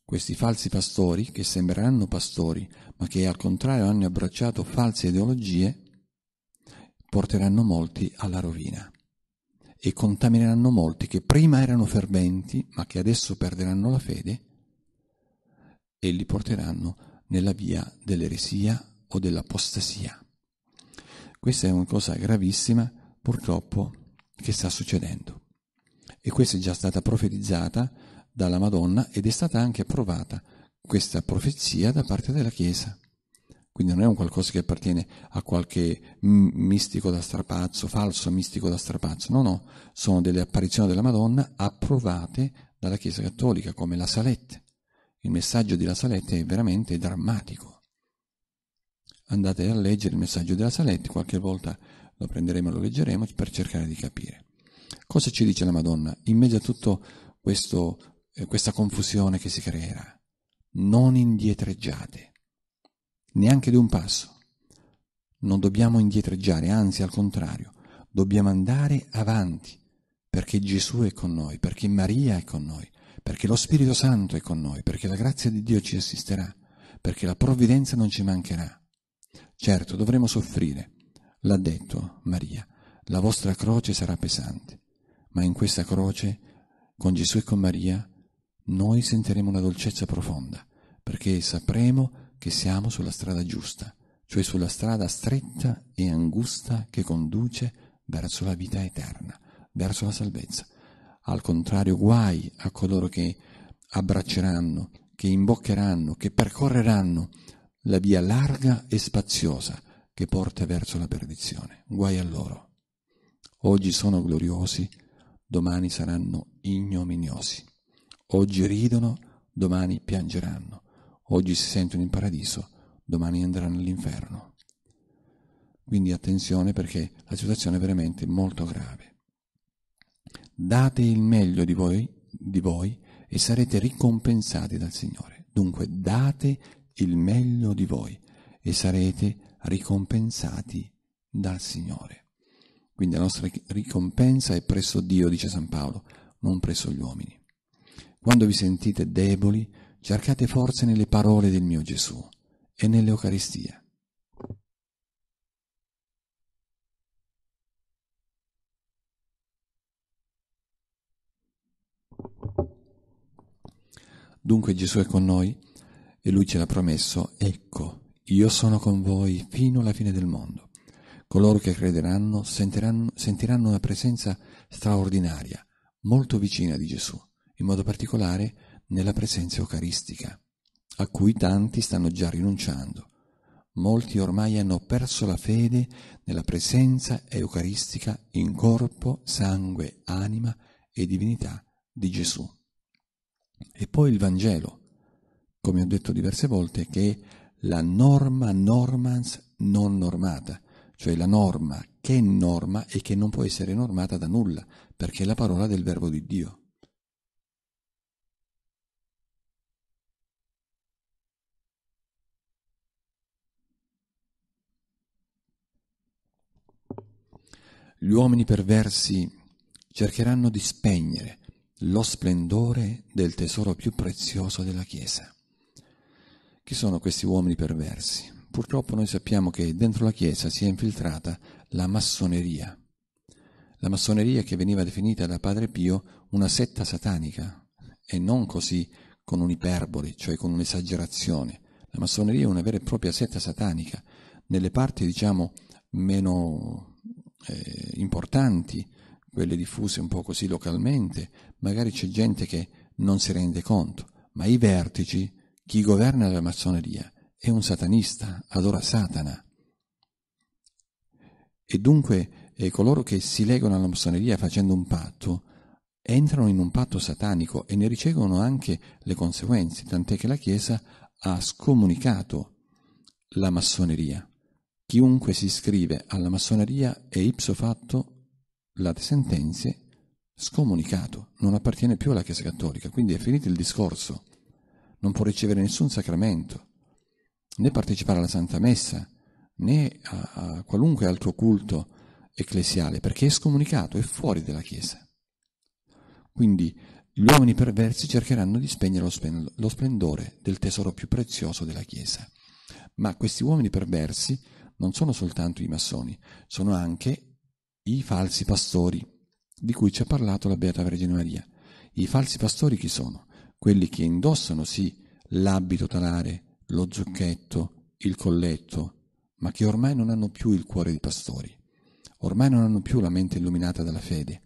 Questi falsi pastori, che sembreranno pastori, ma che al contrario hanno abbracciato false ideologie, porteranno molti alla rovina e contamineranno molti che prima erano ferventi, ma che adesso perderanno la fede e li porteranno nella via dell'eresia o dell'apostasia. Questa è una cosa gravissima, purtroppo, che sta succedendo. E questa è già stata profetizzata dalla Madonna ed è stata anche approvata questa profezia da parte della Chiesa. Quindi non è un qualcosa che appartiene a qualche mistico da strapazzo, falso mistico da strapazzo. No, no, sono delle apparizioni della Madonna approvate dalla Chiesa Cattolica, come la Salette. Il messaggio della Salette è veramente drammatico andate a leggere il messaggio della Saletti, qualche volta lo prenderemo e lo leggeremo per cercare di capire. Cosa ci dice la Madonna in mezzo a tutta eh, questa confusione che si creerà? Non indietreggiate, neanche di un passo. Non dobbiamo indietreggiare, anzi al contrario, dobbiamo andare avanti, perché Gesù è con noi, perché Maria è con noi, perché lo Spirito Santo è con noi, perché la grazia di Dio ci assisterà, perché la provvidenza non ci mancherà Certo, dovremo soffrire, l'ha detto Maria, la vostra croce sarà pesante, ma in questa croce, con Gesù e con Maria, noi sentiremo una dolcezza profonda, perché sapremo che siamo sulla strada giusta, cioè sulla strada stretta e angusta che conduce verso la vita eterna, verso la salvezza. Al contrario, guai a coloro che abbracceranno, che imboccheranno, che percorreranno la via larga e spaziosa che porta verso la perdizione. Guai a loro. Oggi sono gloriosi, domani saranno ignominiosi. Oggi ridono, domani piangeranno. Oggi si sentono in paradiso, domani andranno all'inferno. Quindi attenzione perché la situazione è veramente molto grave. Date il meglio di voi, di voi e sarete ricompensati dal Signore. Dunque date il meglio di voi e sarete ricompensati dal Signore. Quindi la nostra ricompensa è presso Dio, dice San Paolo, non presso gli uomini. Quando vi sentite deboli, cercate forze nelle parole del mio Gesù e nell'Eucaristia. Dunque Gesù è con noi e lui ce l'ha promesso, ecco, io sono con voi fino alla fine del mondo. Coloro che crederanno sentiranno, sentiranno una presenza straordinaria, molto vicina di Gesù, in modo particolare nella presenza eucaristica, a cui tanti stanno già rinunciando. Molti ormai hanno perso la fede nella presenza eucaristica in corpo, sangue, anima e divinità di Gesù. E poi il Vangelo, come ho detto diverse volte, che la norma normans non normata, cioè la norma che è norma e che non può essere normata da nulla, perché è la parola del verbo di Dio. Gli uomini perversi cercheranno di spegnere lo splendore del tesoro più prezioso della Chiesa. Chi sono questi uomini perversi? Purtroppo noi sappiamo che dentro la Chiesa si è infiltrata la massoneria. La massoneria che veniva definita da Padre Pio una setta satanica e non così con un'iperbole, cioè con un'esagerazione. La massoneria è una vera e propria setta satanica. Nelle parti, diciamo, meno eh, importanti, quelle diffuse un po' così localmente, magari c'è gente che non si rende conto, ma i vertici chi governa la massoneria è un satanista, adora Satana. E dunque eh, coloro che si legano alla massoneria facendo un patto entrano in un patto satanico e ne ricevono anche le conseguenze, tant'è che la Chiesa ha scomunicato la massoneria. Chiunque si iscrive alla massoneria è ipso fatto la sentenze scomunicato, non appartiene più alla Chiesa Cattolica, quindi è finito il discorso non può ricevere nessun sacramento, né partecipare alla Santa Messa, né a, a qualunque altro culto ecclesiale, perché è scomunicato, è fuori dalla Chiesa. Quindi gli uomini perversi cercheranno di spegnere lo splendore del tesoro più prezioso della Chiesa. Ma questi uomini perversi non sono soltanto i massoni, sono anche i falsi pastori di cui ci ha parlato la Beata Vergine Maria. I falsi pastori chi sono? quelli che indossano sì l'abito talare, lo zucchetto, il colletto, ma che ormai non hanno più il cuore di pastori, ormai non hanno più la mente illuminata dalla fede,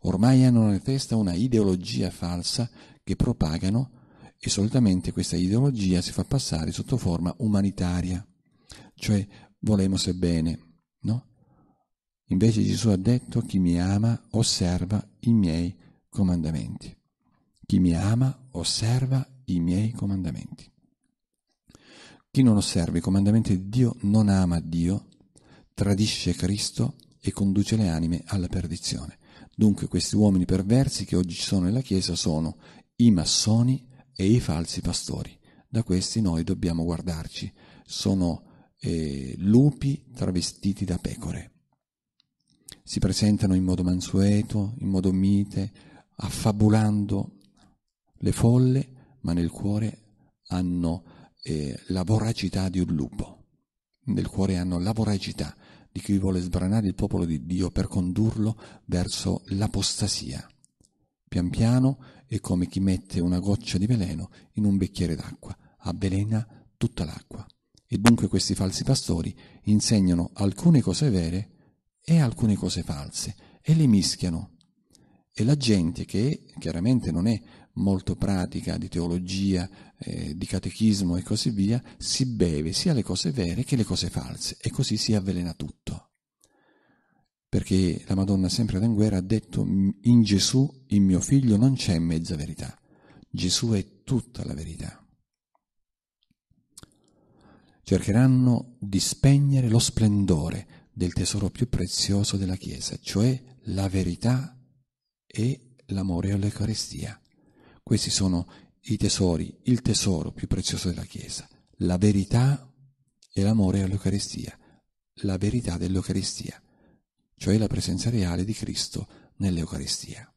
ormai hanno nella testa una ideologia falsa che propagano e solitamente questa ideologia si fa passare sotto forma umanitaria, cioè volemos bene, no? Invece Gesù ha detto chi mi ama osserva i miei comandamenti. Chi mi ama osserva i miei comandamenti. Chi non osserva i comandamenti di Dio non ama Dio, tradisce Cristo e conduce le anime alla perdizione. Dunque questi uomini perversi che oggi ci sono nella Chiesa sono i massoni e i falsi pastori. Da questi noi dobbiamo guardarci. Sono eh, lupi travestiti da pecore. Si presentano in modo mansueto, in modo mite, affabulando le folle, ma nel cuore hanno eh, la voracità di un lupo, nel cuore hanno la voracità di chi vuole sbranare il popolo di Dio per condurlo verso l'apostasia, pian piano è come chi mette una goccia di veleno in un bicchiere d'acqua, avvelena tutta l'acqua. E dunque questi falsi pastori insegnano alcune cose vere e alcune cose false e le mischiano. E la gente che chiaramente non è molto pratica di teologia, eh, di catechismo e così via, si beve sia le cose vere che le cose false e così si avvelena tutto. Perché la Madonna sempre ad Anguera ha detto in Gesù, in mio figlio, non c'è mezza verità. Gesù è tutta la verità. Cercheranno di spegnere lo splendore del tesoro più prezioso della Chiesa, cioè la verità e l'amore all'Eucaristia. Questi sono i tesori, il tesoro più prezioso della Chiesa, la verità e l'amore all'Eucaristia, la verità dell'Eucaristia, cioè la presenza reale di Cristo nell'Eucaristia,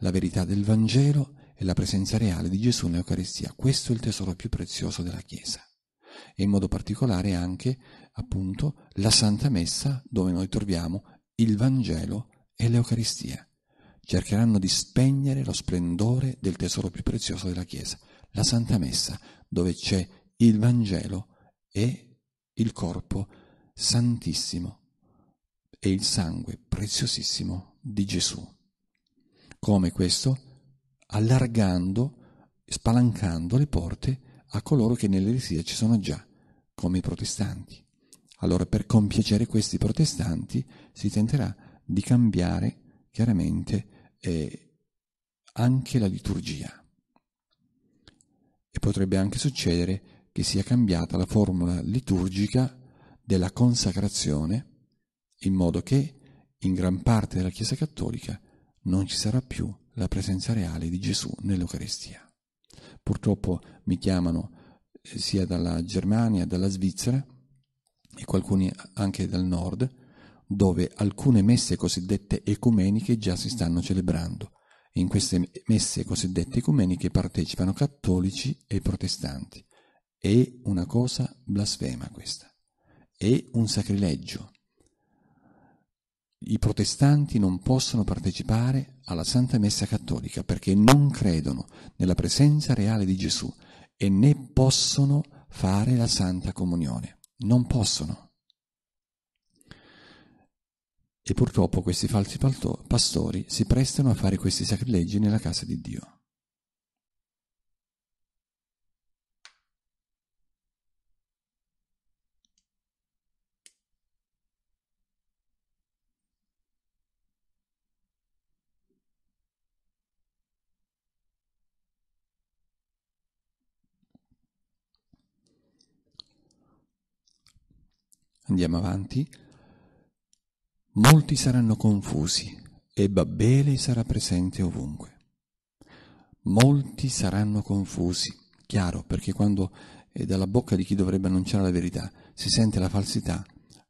la verità del Vangelo e la presenza reale di Gesù nell'Eucaristia. Questo è il tesoro più prezioso della Chiesa e in modo particolare anche appunto la Santa Messa dove noi troviamo il Vangelo e l'Eucaristia cercheranno di spegnere lo splendore del tesoro più prezioso della Chiesa, la Santa Messa, dove c'è il Vangelo e il corpo santissimo e il sangue preziosissimo di Gesù. Come questo? Allargando, spalancando le porte a coloro che nell'eresia ci sono già, come i protestanti. Allora per compiacere questi protestanti si tenterà di cambiare chiaramente eh, anche la liturgia. E potrebbe anche succedere che sia cambiata la formula liturgica della consacrazione, in modo che in gran parte della Chiesa cattolica non ci sarà più la presenza reale di Gesù nell'Eucaristia. Purtroppo mi chiamano eh, sia dalla Germania, dalla Svizzera e qualcuno anche dal nord, dove alcune messe cosiddette ecumeniche già si stanno celebrando. In queste messe cosiddette ecumeniche partecipano cattolici e protestanti. È una cosa blasfema questa. È un sacrilegio. I protestanti non possono partecipare alla Santa Messa cattolica perché non credono nella presenza reale di Gesù e né possono fare la Santa Comunione. Non possono. E purtroppo questi falsi pastori si prestano a fare questi sacrilegi nella casa di Dio. Andiamo avanti. Molti saranno confusi e Babele sarà presente ovunque. Molti saranno confusi, chiaro, perché quando è dalla bocca di chi dovrebbe annunciare la verità si sente la falsità,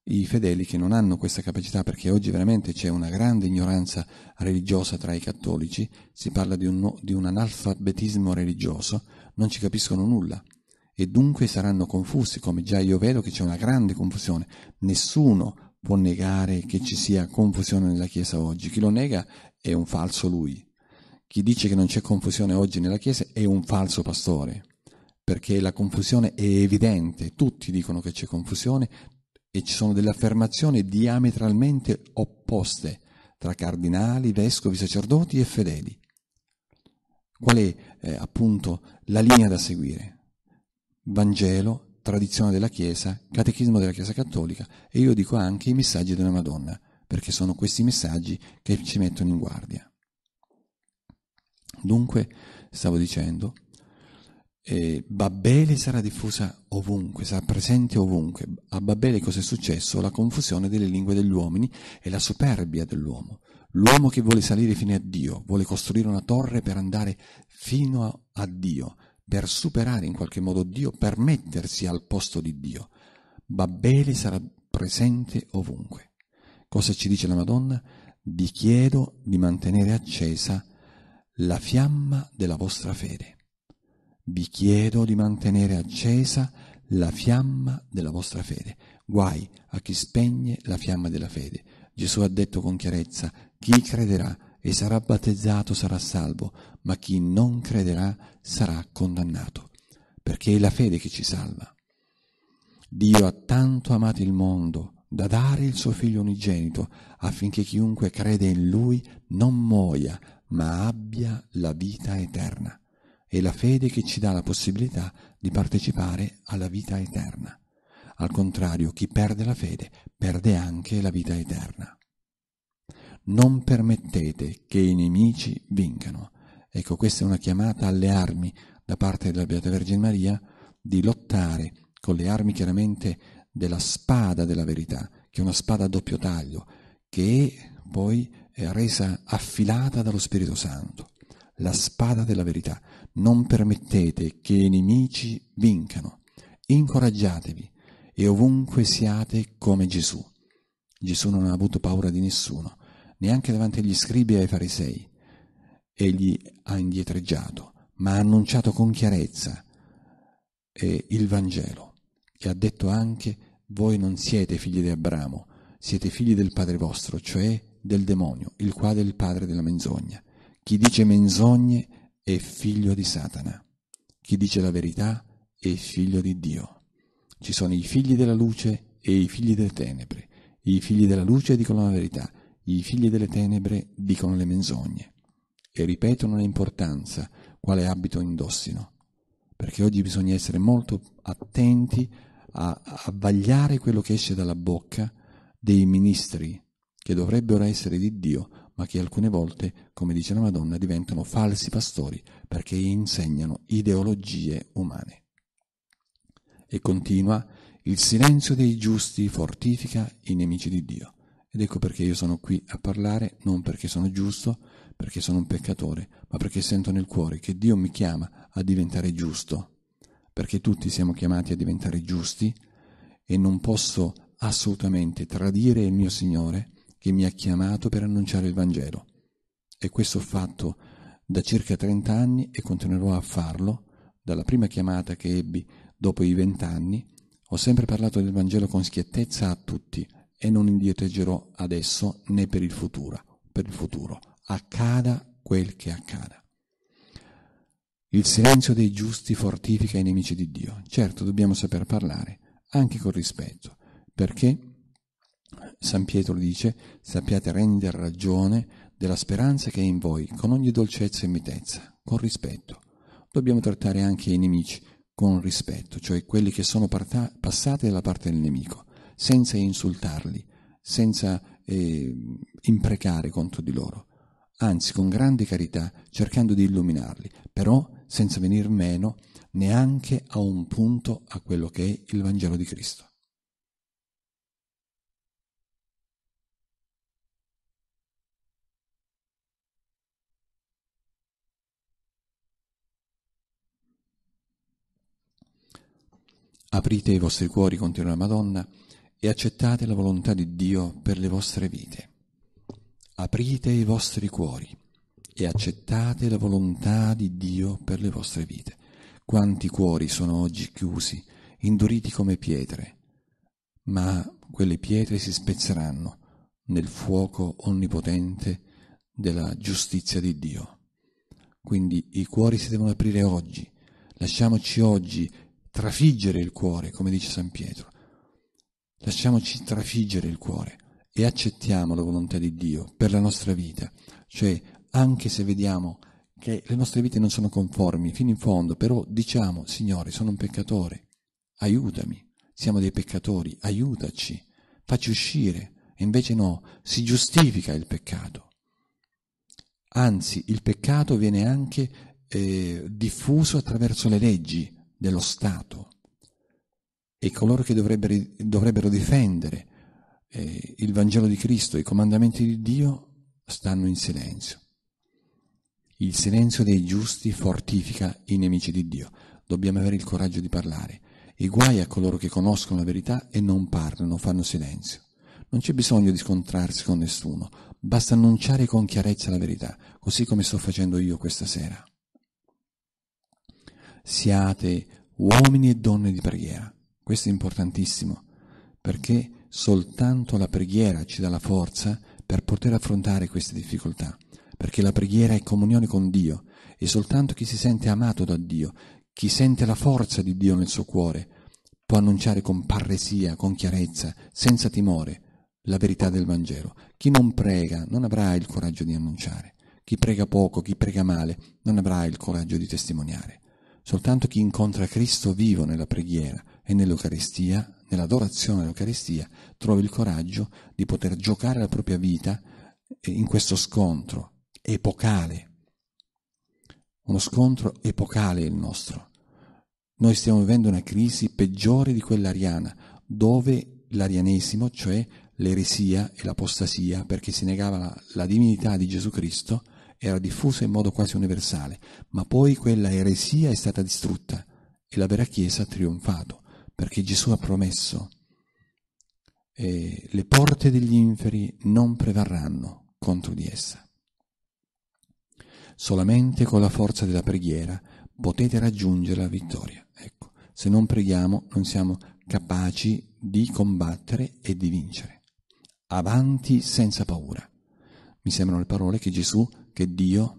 i fedeli che non hanno questa capacità, perché oggi veramente c'è una grande ignoranza religiosa tra i cattolici, si parla di un, di un analfabetismo religioso, non ci capiscono nulla e dunque saranno confusi, come già io vedo che c'è una grande confusione. Nessuno può negare che ci sia confusione nella Chiesa oggi. Chi lo nega è un falso lui. Chi dice che non c'è confusione oggi nella Chiesa è un falso pastore, perché la confusione è evidente, tutti dicono che c'è confusione e ci sono delle affermazioni diametralmente opposte tra cardinali, vescovi, sacerdoti e fedeli. Qual è eh, appunto la linea da seguire? Vangelo tradizione della Chiesa, catechismo della Chiesa Cattolica e io dico anche i messaggi della Madonna, perché sono questi messaggi che ci mettono in guardia. Dunque, stavo dicendo, eh, Babele sarà diffusa ovunque, sarà presente ovunque. A Babele cosa è successo? La confusione delle lingue degli uomini e la superbia dell'uomo. L'uomo che vuole salire fino a Dio, vuole costruire una torre per andare fino a, a Dio, per superare in qualche modo Dio, per mettersi al posto di Dio. Babele sarà presente ovunque. Cosa ci dice la Madonna? Vi chiedo di mantenere accesa la fiamma della vostra fede. Vi chiedo di mantenere accesa la fiamma della vostra fede. Guai a chi spegne la fiamma della fede. Gesù ha detto con chiarezza, chi crederà e sarà battezzato sarà salvo, ma chi non crederà sarà condannato, perché è la fede che ci salva. Dio ha tanto amato il mondo da dare il suo figlio unigenito affinché chiunque crede in lui non muoia, ma abbia la vita eterna. È la fede che ci dà la possibilità di partecipare alla vita eterna. Al contrario, chi perde la fede perde anche la vita eterna non permettete che i nemici vincano. Ecco, questa è una chiamata alle armi da parte della Beata Vergine Maria di lottare con le armi chiaramente della spada della verità, che è una spada a doppio taglio, che poi è resa affilata dallo Spirito Santo. La spada della verità. Non permettete che i nemici vincano. Incoraggiatevi e ovunque siate come Gesù. Gesù non ha avuto paura di nessuno neanche davanti agli scribi e ai farisei. Egli ha indietreggiato, ma ha annunciato con chiarezza eh, il Vangelo e ha detto anche voi non siete figli di Abramo, siete figli del Padre vostro, cioè del demonio, il quale è il padre della menzogna. Chi dice menzogne è figlio di Satana. Chi dice la verità è figlio di Dio. Ci sono i figli della luce e i figli delle tenebre. I figli della luce dicono la verità, i figli delle tenebre dicono le menzogne e ripetono l'importanza quale abito indossino, perché oggi bisogna essere molto attenti a, a vagliare quello che esce dalla bocca dei ministri che dovrebbero essere di Dio, ma che alcune volte, come dice la Madonna, diventano falsi pastori perché insegnano ideologie umane. E continua, il silenzio dei giusti fortifica i nemici di Dio. Ed ecco perché io sono qui a parlare, non perché sono giusto, perché sono un peccatore, ma perché sento nel cuore che Dio mi chiama a diventare giusto, perché tutti siamo chiamati a diventare giusti e non posso assolutamente tradire il mio Signore che mi ha chiamato per annunciare il Vangelo. E questo ho fatto da circa 30 anni e continuerò a farlo, dalla prima chiamata che ebbi dopo i 20 anni, ho sempre parlato del Vangelo con schiettezza a tutti e non indietreggerò adesso né per il futuro, per il futuro. Accada quel che accada. Il silenzio dei giusti fortifica i nemici di Dio. Certo, dobbiamo saper parlare, anche con rispetto, perché San Pietro dice sappiate rendere ragione della speranza che è in voi, con ogni dolcezza e mitezza, con rispetto. Dobbiamo trattare anche i nemici con rispetto, cioè quelli che sono passati dalla parte del nemico senza insultarli, senza eh, imprecare contro di loro, anzi con grande carità cercando di illuminarli, però senza venir meno neanche a un punto a quello che è il Vangelo di Cristo. Aprite i vostri cuori, continua la Madonna, e accettate la volontà di Dio per le vostre vite. Aprite i vostri cuori e accettate la volontà di Dio per le vostre vite. Quanti cuori sono oggi chiusi, induriti come pietre, ma quelle pietre si spezzeranno nel fuoco onnipotente della giustizia di Dio. Quindi i cuori si devono aprire oggi, lasciamoci oggi trafiggere il cuore, come dice San Pietro, Lasciamoci trafiggere il cuore e accettiamo la volontà di Dio per la nostra vita, cioè anche se vediamo che le nostre vite non sono conformi fino in fondo, però diciamo, Signore, sono un peccatore, aiutami, siamo dei peccatori, aiutaci, facci uscire. E invece no, si giustifica il peccato. Anzi, il peccato viene anche eh, diffuso attraverso le leggi dello Stato e coloro che dovrebbero, dovrebbero difendere eh, il Vangelo di Cristo, i comandamenti di Dio, stanno in silenzio. Il silenzio dei giusti fortifica i nemici di Dio. Dobbiamo avere il coraggio di parlare. E guai a coloro che conoscono la verità e non parlano, fanno silenzio. Non c'è bisogno di scontrarsi con nessuno, basta annunciare con chiarezza la verità, così come sto facendo io questa sera. Siate uomini e donne di preghiera. Questo è importantissimo, perché soltanto la preghiera ci dà la forza per poter affrontare queste difficoltà, perché la preghiera è comunione con Dio e soltanto chi si sente amato da Dio, chi sente la forza di Dio nel suo cuore, può annunciare con parresia, con chiarezza, senza timore, la verità del Vangelo. Chi non prega non avrà il coraggio di annunciare, chi prega poco, chi prega male, non avrà il coraggio di testimoniare. Soltanto chi incontra Cristo vivo nella preghiera, e nell'Eucaristia, nell'adorazione all'Eucaristia, trovi il coraggio di poter giocare la propria vita eh, in questo scontro epocale. Uno scontro epocale il nostro. Noi stiamo vivendo una crisi peggiore di quella ariana, dove l'arianesimo, cioè l'eresia e l'apostasia, perché si negava la, la divinità di Gesù Cristo, era diffusa in modo quasi universale, ma poi quella eresia è stata distrutta e la vera Chiesa ha trionfato perché Gesù ha promesso, e le porte degli inferi non prevarranno contro di essa. Solamente con la forza della preghiera potete raggiungere la vittoria. Ecco, se non preghiamo non siamo capaci di combattere e di vincere. Avanti senza paura. Mi sembrano le parole che Gesù, che Dio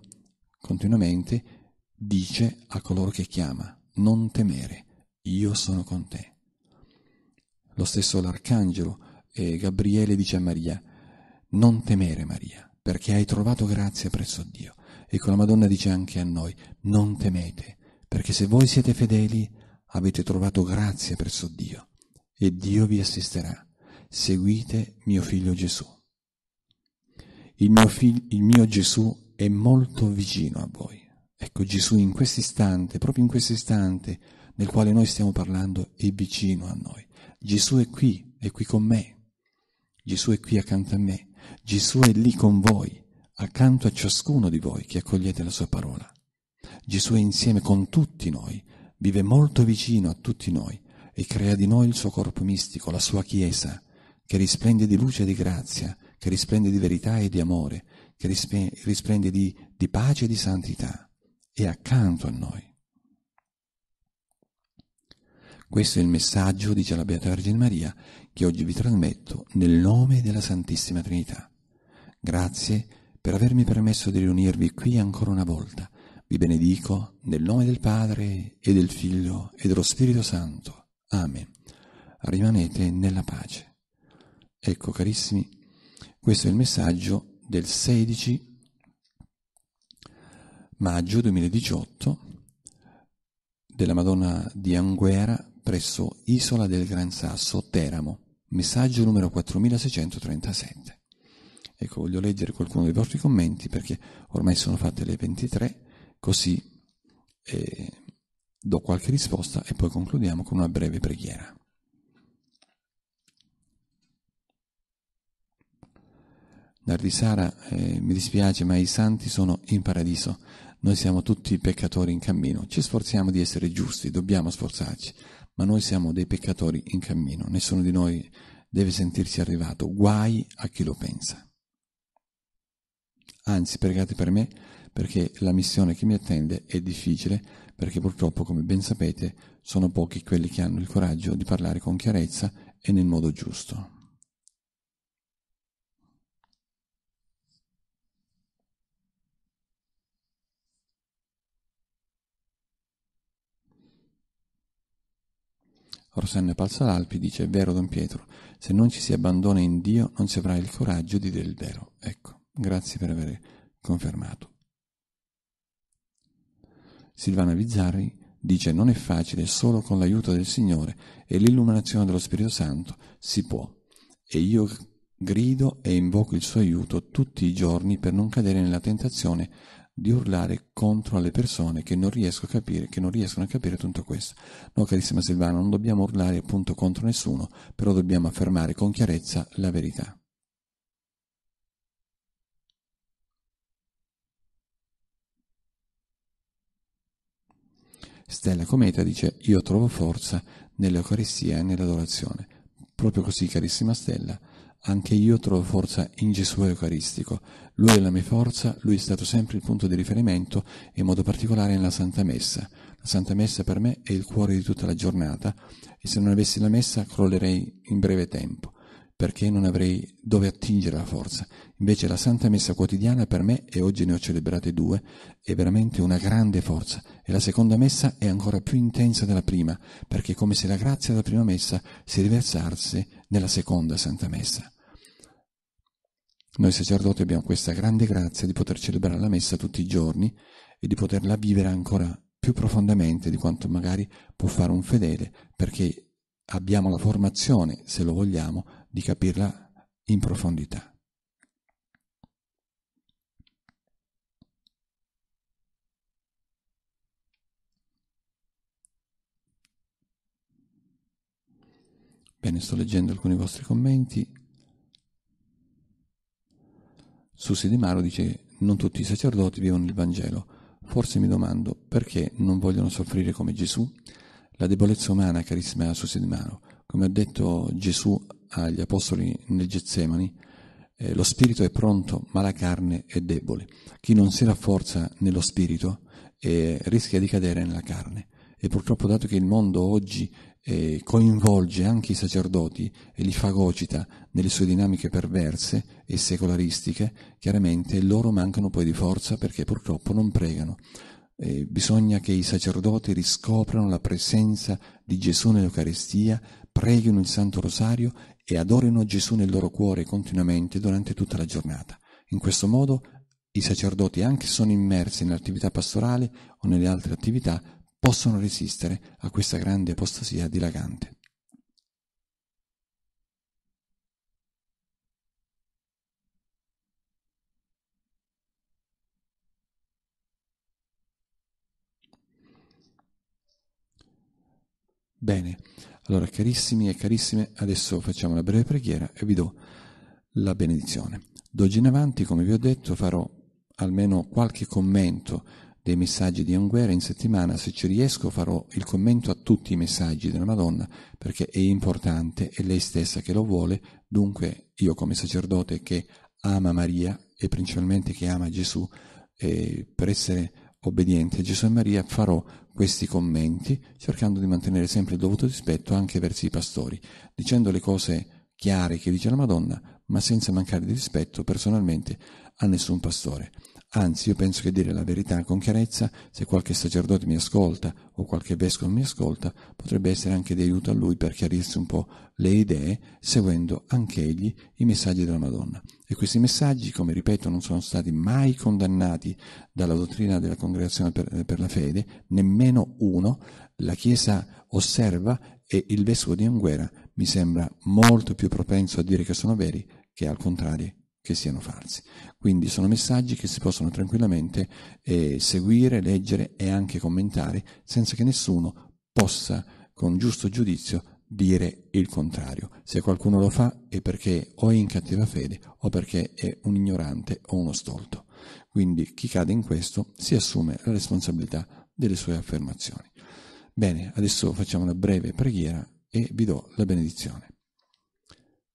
continuamente dice a coloro che chiama, non temere io sono con te. Lo stesso l'arcangelo eh, Gabriele dice a Maria, non temere Maria, perché hai trovato grazia presso Dio. E con la Madonna dice anche a noi, non temete, perché se voi siete fedeli avete trovato grazia presso Dio e Dio vi assisterà. Seguite mio figlio Gesù. Il mio, fig- il mio Gesù è molto vicino a voi. Ecco, Gesù in questo istante, proprio in questo istante, nel quale noi stiamo parlando è vicino a noi. Gesù è qui, è qui con me. Gesù è qui accanto a me. Gesù è lì con voi, accanto a ciascuno di voi che accogliete la sua parola. Gesù è insieme con tutti noi, vive molto vicino a tutti noi e crea di noi il suo corpo mistico, la sua Chiesa, che risplende di luce e di grazia, che risplende di verità e di amore, che risplende di, di pace e di santità. È accanto a noi. Questo è il messaggio, dice la Beata Vergine Maria, che oggi vi trasmetto nel nome della Santissima Trinità. Grazie per avermi permesso di riunirvi qui ancora una volta. Vi benedico nel nome del Padre e del Figlio e dello Spirito Santo. Amen. Rimanete nella pace. Ecco, carissimi, questo è il messaggio del 16 maggio 2018 della Madonna di Anguera presso Isola del Gran Sasso, Teramo, messaggio numero 4637. Ecco, voglio leggere qualcuno dei vostri commenti perché ormai sono fatte le 23, così eh, do qualche risposta e poi concludiamo con una breve preghiera. Nardisara, eh, mi dispiace, ma i santi sono in paradiso. Noi siamo tutti peccatori in cammino. Ci sforziamo di essere giusti, dobbiamo sforzarci ma noi siamo dei peccatori in cammino, nessuno di noi deve sentirsi arrivato, guai a chi lo pensa. Anzi, pregate per me perché la missione che mi attende è difficile, perché purtroppo, come ben sapete, sono pochi quelli che hanno il coraggio di parlare con chiarezza e nel modo giusto. Rosanne Palzalalpi dice, È vero Don Pietro, se non ci si abbandona in Dio non si avrà il coraggio di dire il vero. Ecco, grazie per aver confermato. Silvana Bizzarri dice, non è facile, solo con l'aiuto del Signore e l'illuminazione dello Spirito Santo si può. E io grido e invoco il suo aiuto tutti i giorni per non cadere nella tentazione di di urlare contro le persone che non, riesco a capire, che non riescono a capire tutto questo. No, carissima Silvana, non dobbiamo urlare appunto contro nessuno, però dobbiamo affermare con chiarezza la verità. Stella Cometa dice io trovo forza nell'Eucaristia e nell'adorazione. Proprio così, carissima Stella, anche io trovo forza in Gesù Eucaristico. Lui è la mia forza, lui è stato sempre il punto di riferimento in modo particolare nella Santa Messa. La Santa Messa per me è il cuore di tutta la giornata e se non avessi la Messa crollerei in breve tempo perché non avrei dove attingere la forza. Invece la Santa Messa quotidiana per me, e oggi ne ho celebrate due, è veramente una grande forza e la seconda messa è ancora più intensa della prima, perché è come se la grazia della prima messa si riversasse nella seconda Santa Messa. Noi sacerdoti abbiamo questa grande grazia di poter celebrare la messa tutti i giorni e di poterla vivere ancora più profondamente di quanto magari può fare un fedele, perché abbiamo la formazione, se lo vogliamo, di capirla in profondità. Bene, sto leggendo alcuni vostri commenti. Sussi Di Maro dice non tutti i sacerdoti vivono il Vangelo. Forse mi domando perché non vogliono soffrire come Gesù? La debolezza umana carissima Sussi Di Maro, come ha detto Gesù agli apostoli nel Getsemani, eh, lo spirito è pronto ma la carne è debole. Chi non si rafforza nello spirito eh, rischia di cadere nella carne e purtroppo dato che il mondo oggi eh, coinvolge anche i sacerdoti e li fagocita nelle sue dinamiche perverse e secolaristiche, chiaramente loro mancano poi di forza perché purtroppo non pregano. Eh, bisogna che i sacerdoti riscoprano la presenza di Gesù nell'Eucaristia, preghino il Santo Rosario e adorino Gesù nel loro cuore continuamente durante tutta la giornata. In questo modo i sacerdoti, anche se sono immersi nell'attività pastorale o nelle altre attività, possono resistere a questa grande apostasia dilagante. Bene, allora carissimi e carissime, adesso facciamo una breve preghiera e vi do la benedizione. D'oggi in avanti, come vi ho detto, farò almeno qualche commento dei messaggi di Anguera in settimana, se ci riesco farò il commento a tutti i messaggi della Madonna perché è importante, è lei stessa che lo vuole, dunque io come sacerdote che ama Maria e principalmente che ama Gesù, eh, per essere obbediente a Gesù e Maria farò questi commenti cercando di mantenere sempre il dovuto rispetto anche verso i pastori, dicendo le cose chiare che dice la Madonna, ma senza mancare di rispetto personalmente a nessun pastore. Anzi, io penso che dire la verità con chiarezza, se qualche sacerdote mi ascolta o qualche vescovo mi ascolta, potrebbe essere anche di aiuto a lui per chiarirsi un po' le idee, seguendo anche egli i messaggi della Madonna. E questi messaggi, come ripeto, non sono stati mai condannati dalla dottrina della Congregazione per, eh, per la Fede, nemmeno uno. La Chiesa osserva e il vescovo di Anguera mi sembra molto più propenso a dire che sono veri che al contrario che siano falsi. Quindi sono messaggi che si possono tranquillamente eh, seguire, leggere e anche commentare senza che nessuno possa con giusto giudizio dire il contrario. Se qualcuno lo fa è perché o è in cattiva fede o perché è un ignorante o uno stolto. Quindi chi cade in questo si assume la responsabilità delle sue affermazioni. Bene, adesso facciamo una breve preghiera e vi do la benedizione.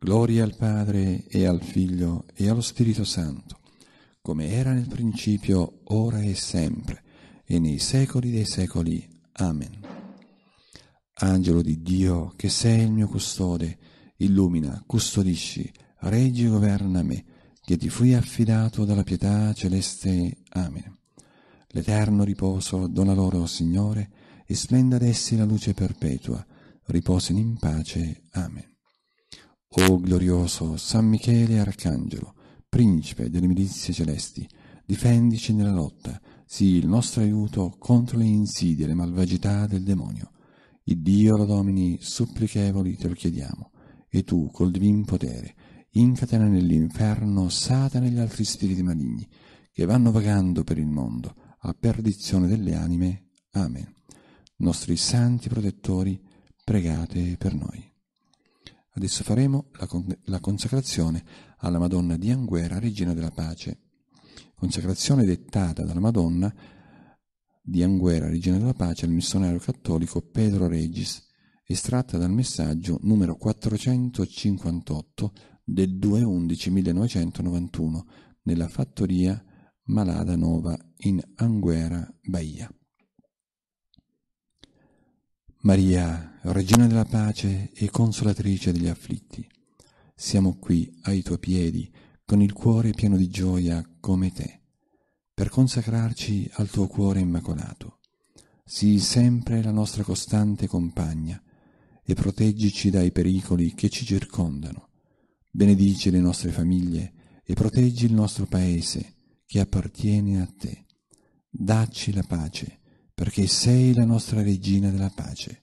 Gloria al Padre e al Figlio e allo Spirito Santo, come era nel principio, ora e sempre, e nei secoli dei secoli. Amen. Angelo di Dio, che sei il mio custode, illumina, custodisci, reggi e governa me, che ti fui affidato dalla pietà celeste. Amen. L'eterno riposo dona loro, Signore, e splenda ad essi la luce perpetua. Riposa in pace. Amen. O glorioso San Michele Arcangelo, principe delle milizie celesti, difendici nella lotta, sii il nostro aiuto contro le insidie e le malvagità del demonio. Il Dio lo domini, supplichevoli te lo chiediamo, e tu, col divin potere, incatena nell'inferno Satana e gli altri spiriti maligni, che vanno vagando per il mondo, a perdizione delle anime. Amen. Nostri santi protettori, pregate per noi. Adesso faremo la, con- la consacrazione alla Madonna di Anguera, Regina della Pace. Consacrazione dettata dalla Madonna di Anguera, Regina della Pace, al missionario cattolico Pedro Regis, estratta dal messaggio numero 458 del 2-11-1991 nella fattoria Malada Nova in Anguera, Bahia. Maria, regina della pace e consolatrice degli afflitti, siamo qui ai tuoi piedi con il cuore pieno di gioia come te, per consacrarci al tuo cuore immacolato. Sii sempre la nostra costante compagna e proteggici dai pericoli che ci circondano. Benedici le nostre famiglie e proteggi il nostro paese che appartiene a te. Dacci la pace perché sei la nostra regina della pace.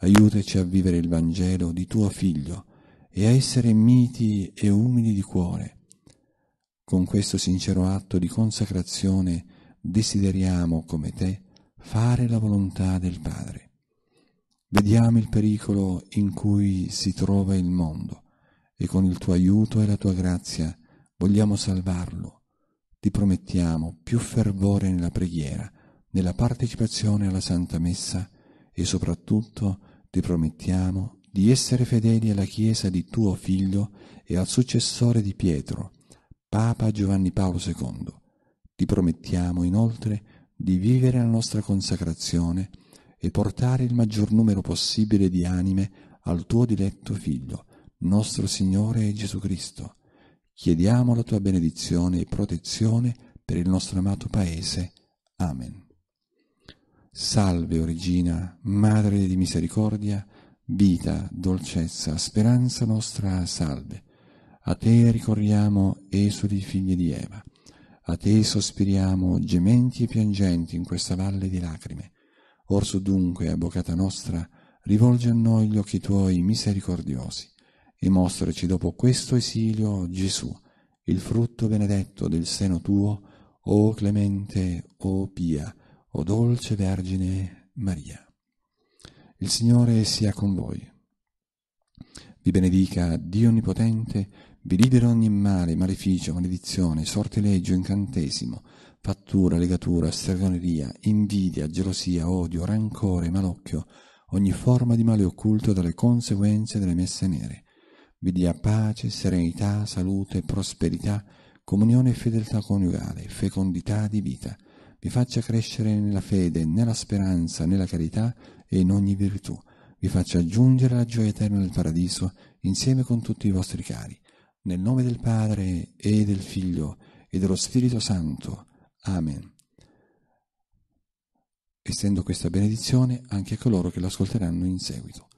Aiutaci a vivere il Vangelo di tuo Figlio e a essere miti e umili di cuore. Con questo sincero atto di consacrazione desideriamo, come te, fare la volontà del Padre. Vediamo il pericolo in cui si trova il mondo e con il tuo aiuto e la tua grazia vogliamo salvarlo. Ti promettiamo più fervore nella preghiera nella partecipazione alla Santa Messa e soprattutto ti promettiamo di essere fedeli alla Chiesa di tuo figlio e al successore di Pietro, Papa Giovanni Paolo II. Ti promettiamo inoltre di vivere la nostra consacrazione e portare il maggior numero possibile di anime al tuo diletto figlio, nostro Signore Gesù Cristo. Chiediamo la tua benedizione e protezione per il nostro amato Paese. Amen. Salve o Regina, Madre di misericordia, vita, dolcezza, speranza nostra, salve. A te ricorriamo, esuli figli di Eva. A te sospiriamo, gementi e piangenti, in questa valle di lacrime. Orso dunque, avvocata nostra, rivolge a noi gli occhi tuoi misericordiosi e mostraci dopo questo esilio Gesù, il frutto benedetto del seno tuo, o clemente, o pia, o dolce Vergine Maria, il Signore sia con voi. Vi benedica Dio Onnipotente, vi libera ogni male, maleficio, maledizione, sortileggio, incantesimo, fattura, legatura, stregoneria, invidia, gelosia, odio, rancore, malocchio, ogni forma di male occulto dalle conseguenze delle messe nere. Vi dia pace, serenità, salute, prosperità, comunione e fedeltà coniugale, fecondità di vita vi faccia crescere nella fede, nella speranza, nella carità e in ogni virtù, vi faccia aggiungere la gioia eterna del paradiso insieme con tutti i vostri cari. Nel nome del Padre e del Figlio e dello Spirito Santo. Amen. Estendo questa benedizione anche a coloro che l'ascolteranno in seguito.